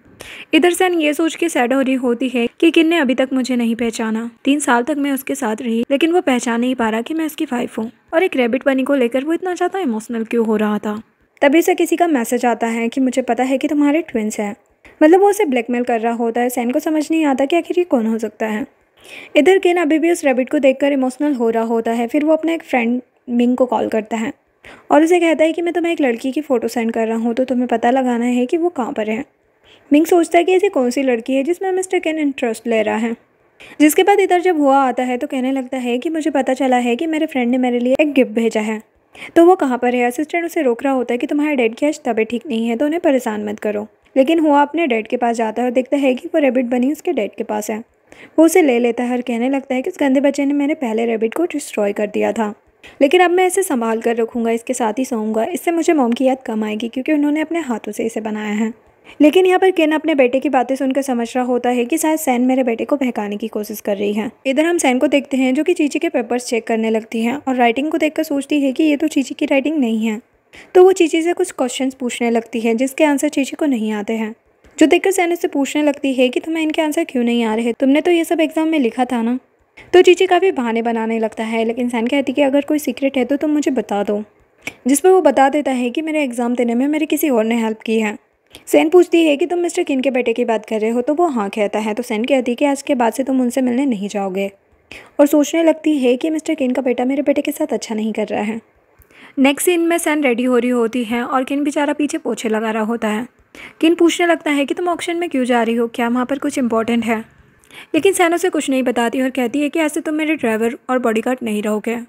इधर सैन ये सोच के सैड हो रही होती है कि किन ने अभी तक मुझे नहीं पहचाना तीन साल तक मैं उसके साथ रही लेकिन वो पहचान नहीं पा रहा कि मैं उसकी वाइफ हूँ और एक रेबिट बनी को लेकर वो इतना ज़्यादा इमोशनल क्यों हो रहा था तभी से किसी का मैसेज आता है कि मुझे पता है कि तुम्हारे ट्विंस हैं मतलब वो उसे ब्लैकमेल कर रहा होता है सैन को समझ नहीं आता कि आखिर ये कौन हो सकता है इधर केन अभी भी उस रैबिट को देखकर इमोशनल हो रहा होता है फिर वो अपने एक फ्रेंड मिंग को कॉल करता है और उसे कहता है कि मैं तुम्हें एक लड़की की फ़ोटो सेंड कर रहा हूँ तो तुम्हें पता लगाना है कि वो कहाँ पर है मिंग सोचता है कि ऐसी कौन सी लड़की है जिसमें मिस्टर केन इंटरेस्ट ले रहा है जिसके बाद इधर जब हुआ आता है तो कहने लगता है कि मुझे पता चला है कि मेरे फ्रेंड ने मेरे लिए एक गिफ्ट भेजा है तो वो कहाँ पर है असिस्टेंट उसे रोक रहा होता है कि तुम्हारे डैड की आज तबीयत ठीक नहीं है तो उन्हें परेशान मत करो लेकिन हुआ अपने डैड के पास जाता है और देखता है कि वो रेबिट बनी उसके डैड के पास है वो उसे ले लेता है और कहने लगता है कि उस गंदे बच्चे ने मेरे पहले रेबिट को डिस्ट्रॉय कर दिया था लेकिन अब मैं इसे संभाल कर रखूँगा इसके साथ ही सोऊंगा इससे मुझे मोम की याद कम आएगी क्योंकि उन्होंने अपने हाथों से इसे बनाया है लेकिन यहाँ पर केन अपने बेटे की बातें सुनकर समझ रहा होता है कि शायद सैन मेरे बेटे को बहकाने की कोशिश कर रही है इधर हम सैन को देखते हैं जो कि चीची के पेपर्स चेक करने लगती हैं और राइटिंग को देखकर सोचती है कि ये तो चीची की राइटिंग नहीं है तो वो चीची से कुछ क्वेश्चंस पूछने लगती है जिसके आंसर चीची को नहीं आते हैं जो देखकर सैन उससे पूछने लगती है कि तुम्हें इनके आंसर क्यों नहीं आ रहे तुमने तो ये सब एग्ज़ाम में लिखा था ना तो चीची काफ़ी बहाने बनाने लगता है लेकिन सैन कहती है कि अगर कोई सीक्रेट है तो तुम मुझे बता दो जिस पर वो बता देता है कि मेरे एग्ज़ाम देने में मेरे किसी और ने हेल्प की है सैन पूछती है कि तुम मिस्टर किन के बेटे की बात कर रहे हो तो वो हाँ कहता है तो सैन कहती है कि आज के बाद से तुम उनसे मिलने नहीं जाओगे और सोचने लगती है कि मिस्टर किन का बेटा मेरे बेटे के साथ अच्छा नहीं कर रहा है नेक्स्ट सीन में सैन रेडी हो रही होती है और किन बेचारा पीछे पोछे लगा रहा होता है किन पूछने लगता है कि तुम ऑक्शन में क्यों जा रही हो क्या वहाँ पर कुछ इंपॉर्टेंट है लेकिन सैन से कुछ नहीं बताती और कहती है कि ऐसे तुम मेरे ड्राइवर और बॉडी नहीं रहोगे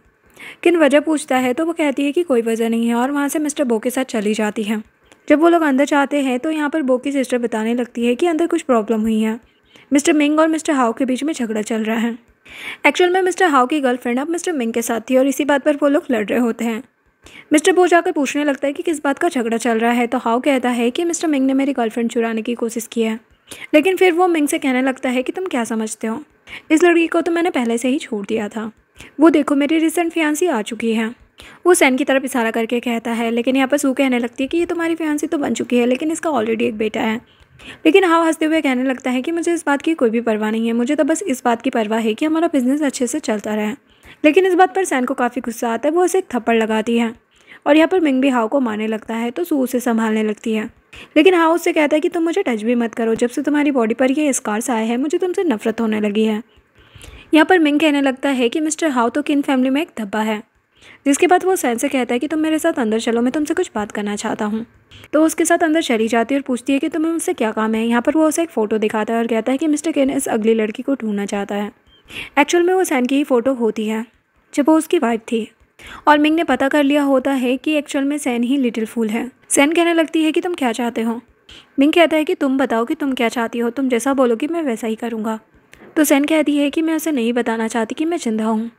किन वजह पूछता है तो वो कहती है कि कोई वजह नहीं है और वहाँ से मिस्टर बो के साथ चली जाती है जब वो लोग अंदर जाते हैं तो यहाँ पर बो की सिस्टर बताने लगती है कि अंदर कुछ प्रॉब्लम हुई है मिस्टर मिंग और मिस्टर हाउ के बीच में झगड़ा चल रहा है एक्चुअल में मिस्टर हाउ की गर्लफ्रेंड अब मिस्टर मिंग के साथ थी और इसी बात पर वो लोग लड़ रहे होते हैं मिस्टर बो जाकर पूछने लगता है कि किस बात का झगड़ा चल रहा है तो हाउ कहता है कि मिस्टर मिंग ने मेरी गर्लफ्रेंड चुराने की कोशिश की है लेकिन फिर वो मिंग से कहने लगता है कि तुम क्या समझते हो इस लड़की को तो मैंने पहले से ही छोड़ दिया था वो देखो मेरी रिसेंट फियांसी आ चुकी है वो सैन की तरफ इशारा करके कहता है लेकिन यहाँ पर सू कहने लगती है कि ये तुम्हारी फियांसी तो बन चुकी है लेकिन इसका ऑलरेडी एक बेटा है लेकिन हाव हंसते हुए कहने लगता है कि मुझे इस बात की कोई भी परवाह नहीं है मुझे तो बस इस बात की परवाह है कि हमारा बिज़नेस अच्छे से चलता रहे लेकिन इस बात पर सैन को काफ़ी गुस्सा आता है वो उसे एक थप्पड़ लगाती है और यहाँ पर मिंग भी हाओ को मारने लगता है तो सू उसे संभालने लगती है लेकिन हाउ उससे कहता है कि तुम मुझे टच भी मत करो जब से तुम्हारी बॉडी पर ये स्कार्स आए हैं मुझे तुमसे नफरत होने लगी है यहाँ पर मिंग कहने लगता है कि मिस्टर हाउ तो किन फैमिली में एक धब्बा है जिसके बाद वो सैन से कहता है कि तुम मेरे साथ अंदर चलो मैं तुमसे कुछ बात करना चाहता हूँ तो उसके साथ अंदर चली जाती है और पूछती है कि तुम्हें उससे क्या काम है यहाँ पर वो उसे एक फ़ोटो दिखाता है और कहता है कि मिस्टर किन इस अगली लड़की को ढूंढना चाहता है एक्चुअल में वो सैन की ही फ़ोटो होती है जब वो उसकी वाइफ थी और मिंग ने पता कर लिया होता है कि एक्चुअल में सैन ही लिटिल फूल है सैन कहने लगती है कि तुम क्या चाहते हो मिंग कहता है कि तुम बताओ कि तुम क्या चाहती हो तुम जैसा बोलोगे मैं वैसा ही करूँगा तो सैन कहती है कि मैं उसे नहीं बताना चाहती कि मैं जिंदा हूँ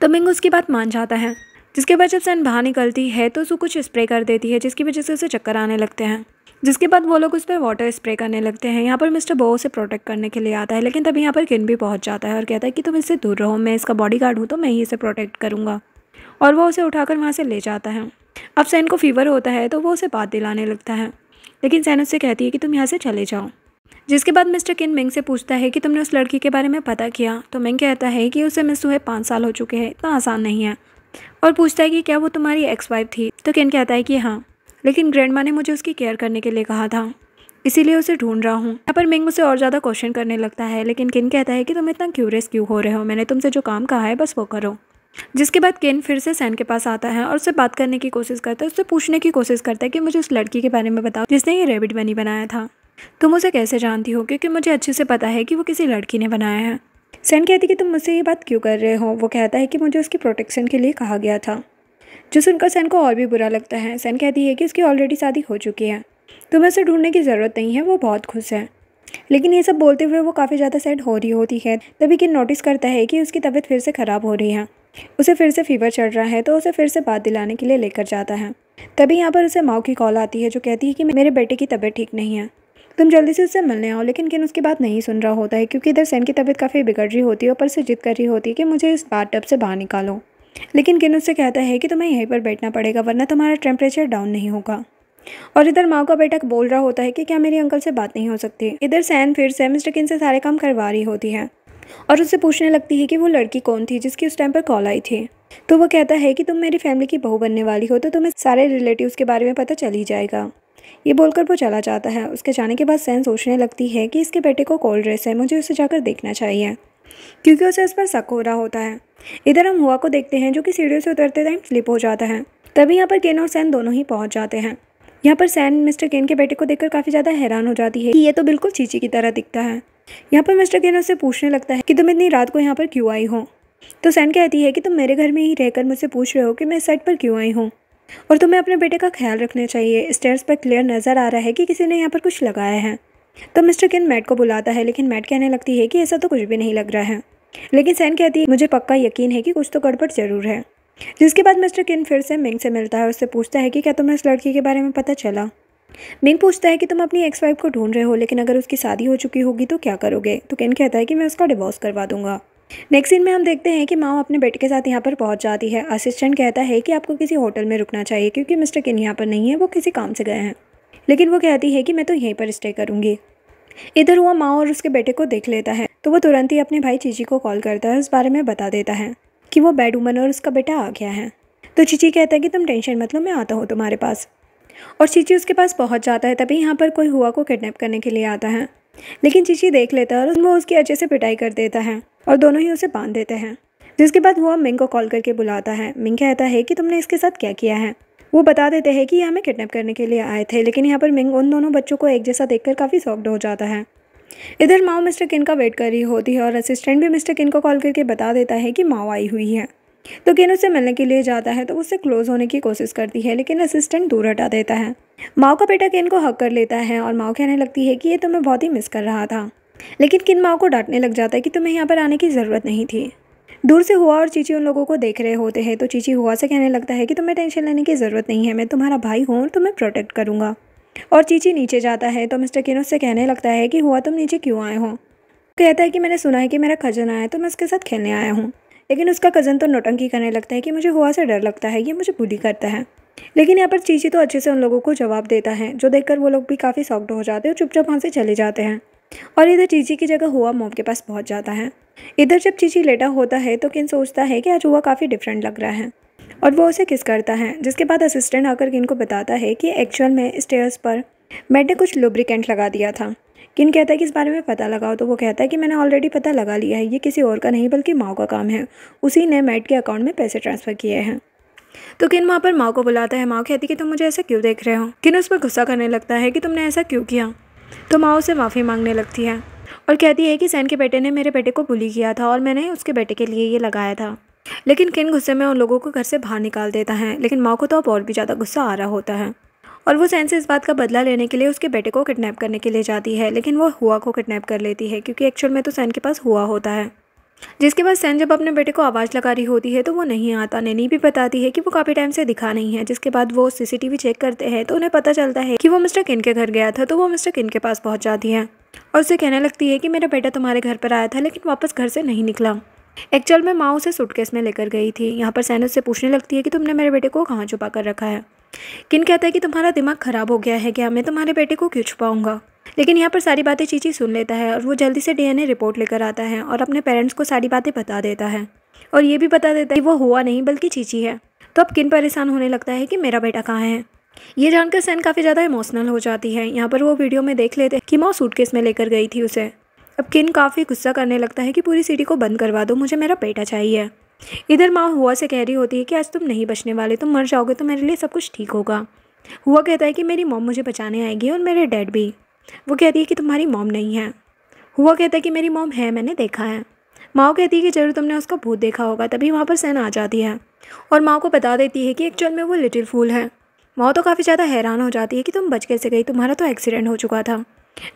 तो मिंग उसकी बात मान जाता है जिसके बाद जब सैन बाहर निकलती है तो उसको कुछ स्प्रे कर देती है जिसकी वजह से उसे चक्कर आने लगते हैं जिसके बाद वो लोग उस पर वाटर स्प्रे करने लगते हैं यहाँ पर मिस्टर बो उसे प्रोटेक्ट करने के लिए आता है लेकिन तभी यहाँ पर किन भी पहुँच जाता है और कहता है कि तुम इससे दूर रहो मैं इसका बॉडी गार्ड हूँ तो मैं ही इसे प्रोटेक्ट करूँगा और वो उसे उठाकर वहाँ से ले जाता है अब सैन को फीवर होता है तो वो उसे बात दिलाने लगता है लेकिन सैन उससे कहती है कि तुम यहाँ से चले जाओ जिसके बाद मिस्टर किन मिंग से पूछता है कि तुमने उस लड़की के बारे में पता किया तो मिंग कहता है कि उसे मिस हुए पाँच साल हो चुके हैं इतना आसान नहीं है और पूछता है कि क्या वो तुम्हारी एक्स वाइफ थी तो किन कहता है कि हाँ लेकिन ग्रैंडमा ने मुझे उसकी केयर करने के लिए कहा था इसीलिए उसे ढूंढ रहा हूँ यहाँ पर मिंग उसे और ज़्यादा क्वेश्चन करने लगता है लेकिन किन कहता है कि तुम इतना क्यूरियस क्यों हो रहे हो मैंने तुमसे जो काम कहा है बस वो करो जिसके बाद किन फिर से सैन के पास आता है और उससे बात करने की कोशिश करता है उससे पूछने की कोशिश करता है कि मुझे उस लड़की के बारे में बताओ जिसने ये रेबिट बनी बनाया था तुम उसे कैसे जानती हो क्योंकि मुझे अच्छे से पता है कि वो किसी लड़की ने बनाया है सैन कहती कि तुम मुझसे ये बात क्यों कर रहे हो वो कहता है कि मुझे उसकी प्रोटेक्शन के लिए कहा गया था जो सुनकर सैन को और भी बुरा लगता है सैन कहती है कि उसकी ऑलरेडी शादी हो चुकी है तुम्हें उसे ढूंढने की ज़रूरत नहीं है वो बहुत खुश है लेकिन ये सब बोलते हुए वो काफ़ी ज़्यादा सैड हो रही होती है तभी किन नोटिस करता है कि उसकी तबीयत फिर से ख़राब हो रही है उसे फिर से फीवर चढ़ रहा है तो उसे फिर से बात दिलाने के लिए लेकर जाता है तभी यहाँ पर उसे माओ की कॉल आती है जो कहती है कि मेरे बेटे की तबीयत ठीक नहीं है तुम जल्दी से उससे मिलने आओ लेकिन किन उसकी बात नहीं सुन रहा होता है क्योंकि इधर सैन की तबीयत काफ़ी बिगड़ रही होती है ऊपर से जिद कर रही होती है कि मुझे इस बात टब से बाहर निकालो लेकिन किन उससे कहता है कि तुम्हें यहीं पर बैठना पड़ेगा वरना तुम्हारा टेम्परेचर डाउन नहीं होगा और इधर माँ का बेटा बोल रहा होता है कि क्या मेरे अंकल से बात नहीं हो सकती इधर सैन फिर से मिस्टर किन से सारे काम करवा रही होती है और उससे पूछने लगती है कि वो लड़की कौन थी जिसकी उस टाइम पर कॉल आई थी तो वो कहता है कि तुम मेरी फैमिली की बहू बनने वाली हो तो तुम्हें सारे रिलेटिव के बारे में पता चल ही जाएगा ये बोलकर वो चला जाता है उसके जाने के बाद सैन सोचने लगती है कि इसके बेटे को कॉल ड्रेस है मुझे उसे जाकर देखना चाहिए क्योंकि उसे उस पर शक हो रहा होता है इधर हम हुआ को देखते हैं जो कि सीढ़ियों से उतरते टाइम स्लिप हो जाता है तभी यहाँ पर केन और सैन दोनों ही पहुँच जाते हैं यहाँ पर सैन मिस्टर केन के बेटे को देखकर काफ़ी ज़्यादा हैरान हो जाती है कि ये तो बिल्कुल चीची की तरह दिखता है यहाँ पर मिस्टर केन उससे पूछने लगता है कि तुम इतनी रात को यहाँ पर क्यों आई हो तो सैन कहती है कि तुम मेरे घर में ही रहकर मुझसे पूछ रहे हो कि मैं इस साइड पर क्यों आई हूँ और तुम्हें अपने बेटे का ख्याल रखना चाहिए स्टेयर्स पर क्लियर नज़र आ रहा है कि किसी ने यहाँ पर कुछ लगाया है तो मिस्टर केन मैट को बुलाता है लेकिन मैट कहने लगती है कि ऐसा तो कुछ भी नहीं लग रहा है लेकिन सैन कहती है मुझे पक्का यकीन है कि कुछ तो गड़बड़ जरूर है जिसके बाद मिस्टर किन फिर से मिंग से मिलता है उससे पूछता है कि क्या तुम्हें इस लड़की के बारे में पता चला मिंग पूछता है कि तुम अपनी एक्स वाइफ को ढूंढ रहे हो लेकिन अगर उसकी शादी हो चुकी होगी तो क्या करोगे तो किन कहता है कि मैं उसका डिवोर्स करवा दूंगा नेक्स्ट सीन में हम देखते हैं कि माओ अपने बेटे के साथ यहाँ पर पहुँच जाती है असिस्टेंट कहता है कि आपको किसी होटल में रुकना चाहिए क्योंकि मिस्टर किन यहाँ पर नहीं है वो किसी काम से गए हैं लेकिन वो कहती है कि मैं तो यहीं पर स्टे करूँगी इधर हुआ माओ और उसके बेटे को देख लेता है तो वो तुरंत ही अपने भाई चीची को कॉल करता है उस बारे में बता देता है कि वो बैड वूमन और उसका बेटा आ गया है तो चीची कहता है कि तुम टेंशन मत लो मैं आता हूँ तुम्हारे पास और चीची उसके पास पहुँच जाता है तभी यहाँ पर कोई हुआ को किडनेप करने के लिए आता है लेकिन चीची देख लेता है और वो उसकी अच्छे से पिटाई कर देता है और दोनों ही उसे बांध देते हैं जिसके बाद हुआ मिंग को कॉल करके बुलाता है मिंग कहता है कि तुमने इसके साथ क्या किया है वो बता देते हैं कि ये हमें किडनैप करने के लिए आए थे लेकिन यहाँ पर मिंग उन दोनों बच्चों को एक जैसा देखकर काफ़ी सॉफ्ट हो जाता है इधर माओ मिस्टर किन का वेट कर रही होती है और असिस्टेंट भी मिस्टर किन को कॉल करके बता देता है कि माओ आई हुई है तो किन उससे मिलने के लिए जाता है तो उससे क्लोज होने की कोशिश करती है लेकिन असिस्टेंट दूर हटा देता है माओ का बेटा किन को हक कर लेता है और माओ कहने लगती है कि ये तुम्हें बहुत ही मिस कर रहा था लेकिन किन माओ को डांटने लग जाता है कि तुम्हें यहाँ पर आने की ज़रूरत नहीं थी दूर से हुआ और चीची उन लोगों को देख रहे होते हैं तो चीची हुआ से कहने लगता है कि तुम्हें टेंशन लेने की ज़रूरत नहीं है मैं तुम्हारा भाई हूँ और तुम्हें प्रोटेक्ट करूँगा और चीची नीचे जाता है तो मिस्टर किन उससे कहने लगता है कि हुआ तुम नीचे क्यों आए हो कहता है कि मैंने सुना है कि मेरा कज़न आया तो मैं उसके साथ खेलने आया हूँ लेकिन उसका कज़न तो नोटंकी करने लगता है कि मुझे हुआ से डर लगता है ये मुझे बुली करता है लेकिन यहाँ पर चीची तो अच्छे से उन लोगों को जवाब देता है जो देखकर वो लोग भी काफ़ी सॉफ्ट हो जाते हैं और चुपचाप वहाँ से चले जाते हैं और इधर चीची की जगह हुआ मोम के पास पहुँच जाता है इधर जब चीची लेटा होता है तो किन सोचता है कि आज हुआ काफ़ी डिफरेंट लग रहा है और वो उसे किस करता है जिसके बाद असिस्टेंट आकर किन को बताता है कि एक्चुअल में स्टेयर्स पर मैट ने कुछ लुब्रिकेंट लगा दिया था किन कहता है कि इस बारे में पता लगाओ तो वो कहता है कि मैंने ऑलरेडी पता लगा लिया है ये किसी और का नहीं बल्कि माओ का काम है उसी ने मैट के अकाउंट में पैसे ट्रांसफ़र किए हैं तो किन वहाँ पर माओ को बुलाता है माओ कहती है कि तुम मुझे ऐसा क्यों देख रहे हो किन उस पर गुस्सा करने लगता है कि तुमने ऐसा क्यों किया तो माओ से माफ़ी मांगने लगती है और कहती है कि सैन के बेटे ने मेरे बेटे को बुली किया था और मैंने उसके बेटे के लिए ये लगाया था लेकिन किन गुस्से में उन लोगों को घर से बाहर निकाल देता है लेकिन माँ को तो अब और भी ज़्यादा गुस्सा आ रहा होता है और वो सैन से इस बात का बदला लेने के लिए उसके बेटे को किडनैप करने के लिए जाती है लेकिन वो हुआ को किडनैप कर लेती है क्योंकि एक्चुअल में तो सैन के पास हुआ होता है जिसके बाद सैन जब अपने बेटे को आवाज़ लगा रही होती है तो वो नहीं आता नैनी भी बताती है कि वो काफ़ी टाइम से दिखा नहीं है जिसके बाद वो सीसीटीवी चेक करते हैं तो उन्हें पता चलता है कि वो मिस्टर किन के घर गया था तो वो मिस्टर किन के पास पहुंच जाती है और उसे कहने लगती है कि मेरा बेटा तुम्हारे घर पर आया था लेकिन वापस घर से नहीं निकला एक्चुअल में माँ उसे सूटकेस में लेकर गई थी यहाँ पर सैन उससे पूछने लगती है कि तुमने मेरे बेटे को कहाँ छुपा कर रखा है किन कहता है कि तुम्हारा दिमाग ख़राब हो गया है क्या मैं तुम्हारे बेटे को क्यों छुपाऊंगा लेकिन यहाँ पर सारी बातें चीची सुन लेता है और वो जल्दी से डीएनए रिपोर्ट लेकर आता है और अपने पेरेंट्स को सारी बातें बता देता है और ये भी बता देता है कि वो हुआ नहीं बल्कि चीची है तो अब किन परेशान होने लगता है कि मेरा बेटा कहाँ है ये जानकर सैन काफ़ी ज़्यादा इमोशनल हो जाती है यहाँ पर वो वीडियो में देख लेते हैं कि माँ सूटकेस में लेकर गई थी उसे अब किन काफ़ी गुस्सा करने लगता है कि पूरी सिटी को बंद करवा दो मुझे मेरा बेटा चाहिए इधर माँ हुआ से कह रही होती है कि आज तुम नहीं बचने वाले तुम मर जाओगे तो मेरे लिए सब कुछ ठीक होगा हुआ कहता है कि मेरी मॉम मुझे बचाने आएगी और मेरे डैड भी वो कहती है कि तुम्हारी मॉम नहीं है हुआ कहता है कि मेरी मॉम है मैंने देखा है माओ कहती है कि जरूर तुमने उसका भूत देखा होगा तभी वहाँ पर सैन आ जाती है और माँ को बता देती है कि एक्चुअल में वो लिटिल फूल है माओ तो काफ़ी ज़्यादा हैरान हो जाती है कि तुम बच कैसे गई तुम्हारा तो एक्सीडेंट हो चुका था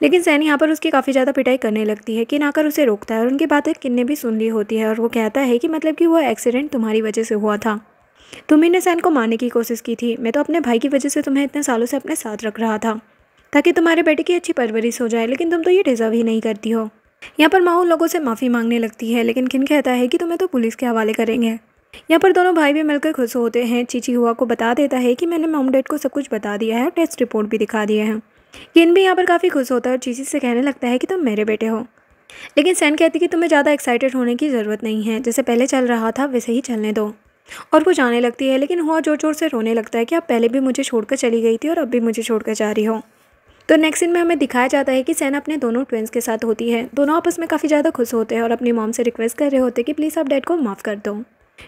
लेकिन सैन यहाँ पर उसकी काफ़ी ज़्यादा पिटाई करने लगती है किन आकर उसे रोकता है और उनकी बातें किन ने भी सुन ली होती है और वो कहता है कि मतलब कि वह एक्सीडेंट तुम्हारी वजह से हुआ था तुम्हें ने सैन को मारने की कोशिश की थी मैं तो अपने भाई की वजह से तुम्हें इतने सालों से अपने साथ रख रहा था ताकि तुम्हारे बेटे की अच्छी परवरिश हो जाए लेकिन तुम तो ये डिज़र्व ही नहीं करती हो यहाँ पर माँ उन लोगों से माफ़ी मांगने लगती है लेकिन किन कहता है कि तुम्हें तो पुलिस के हवाले करेंगे यहाँ पर दोनों भाई भी मिलकर खुश होते हैं चीची हुआ को बता देता है कि मैंने मोम डैड को सब कुछ बता दिया है और टेस्ट रिपोर्ट भी दिखा दिए हैं किन भी यहाँ पर काफ़ी खुश होता है और चीज़ी से कहने लगता है कि तुम मेरे बेटे हो लेकिन सैन कहती कि तुम्हें ज़्यादा एक्साइटेड होने की ज़रूरत नहीं है जैसे पहले चल रहा था वैसे ही चलने दो और वो जाने लगती है लेकिन हुआ जोर जोर से रोने लगता है कि आप पहले भी मुझे छोड़कर चली गई थी और अब भी मुझे छोड़कर जा रही हो तो नेक्स्ट सीन में हमें दिखाया जाता है कि सैन अपने दोनों ट्वेंस के साथ होती है दोनों आपस में काफ़ी ज़्यादा खुश होते हैं और अपनी मॉम से रिक्वेस्ट कर रहे होते हैं कि प्लीज़ आप डैड को माफ़ कर दो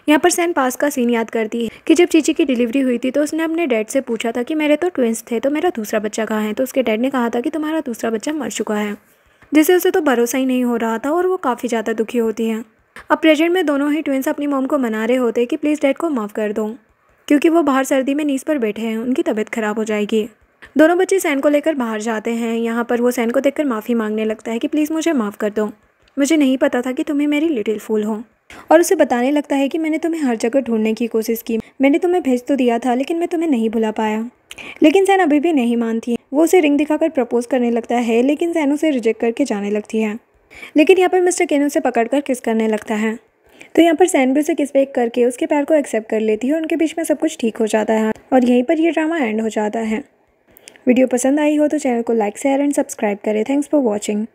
यहाँ पर सैन पास का सीन याद करती है कि जब चीची की डिलीवरी हुई थी तो उसने अपने डैड से पूछा था कि मेरे तो ट्विंस थे तो मेरा दूसरा बच्चा कहाँ है तो उसके डैड ने कहा था कि तुम्हारा दूसरा बच्चा मर चुका है जिसे उसे तो भरोसा ही नहीं हो रहा था और वो काफ़ी ज़्यादा दुखी होती है अब प्रेजेंट में दोनों ही ट्विंस अपनी मोम को मना रहे होते कि प्लीज़ डैड को माफ़ कर दो क्योंकि वो बाहर सर्दी में नीस पर बैठे हैं उनकी तबीयत ख़राब हो जाएगी दोनों बच्चे सैन को लेकर बाहर जाते हैं यहाँ पर वो सैन को देखकर माफ़ी मांगने लगता है कि प्लीज़ मुझे माफ़ कर दो मुझे नहीं पता था कि तुम्हें मेरी लिटिल फूल हो और उसे बताने लगता है कि मैंने तुम्हें हर जगह ढूंढने की कोशिश की मैंने तुम्हें भेज तो दिया था लेकिन मैं तुम्हें नहीं भुला पाया लेकिन सैन अभी भी नहीं मानती वो उसे रिंग दिखाकर प्रपोज करने लगता है लेकिन सैन उसे रिजेक्ट करके जाने लगती है लेकिन यहाँ पर मिस्टर केन उसे कर किस करने लगता है तो यहाँ पर सैन भी उसे किस पे करके उसके पैर को एक्सेप्ट कर लेती है उनके बीच में सब कुछ ठीक हो जाता है और यहीं पर यह ड्रामा एंड हो जाता है वीडियो पसंद आई हो तो चैनल को लाइक शेयर एंड सब्सक्राइब करें थैंक्स फॉर वॉचिंग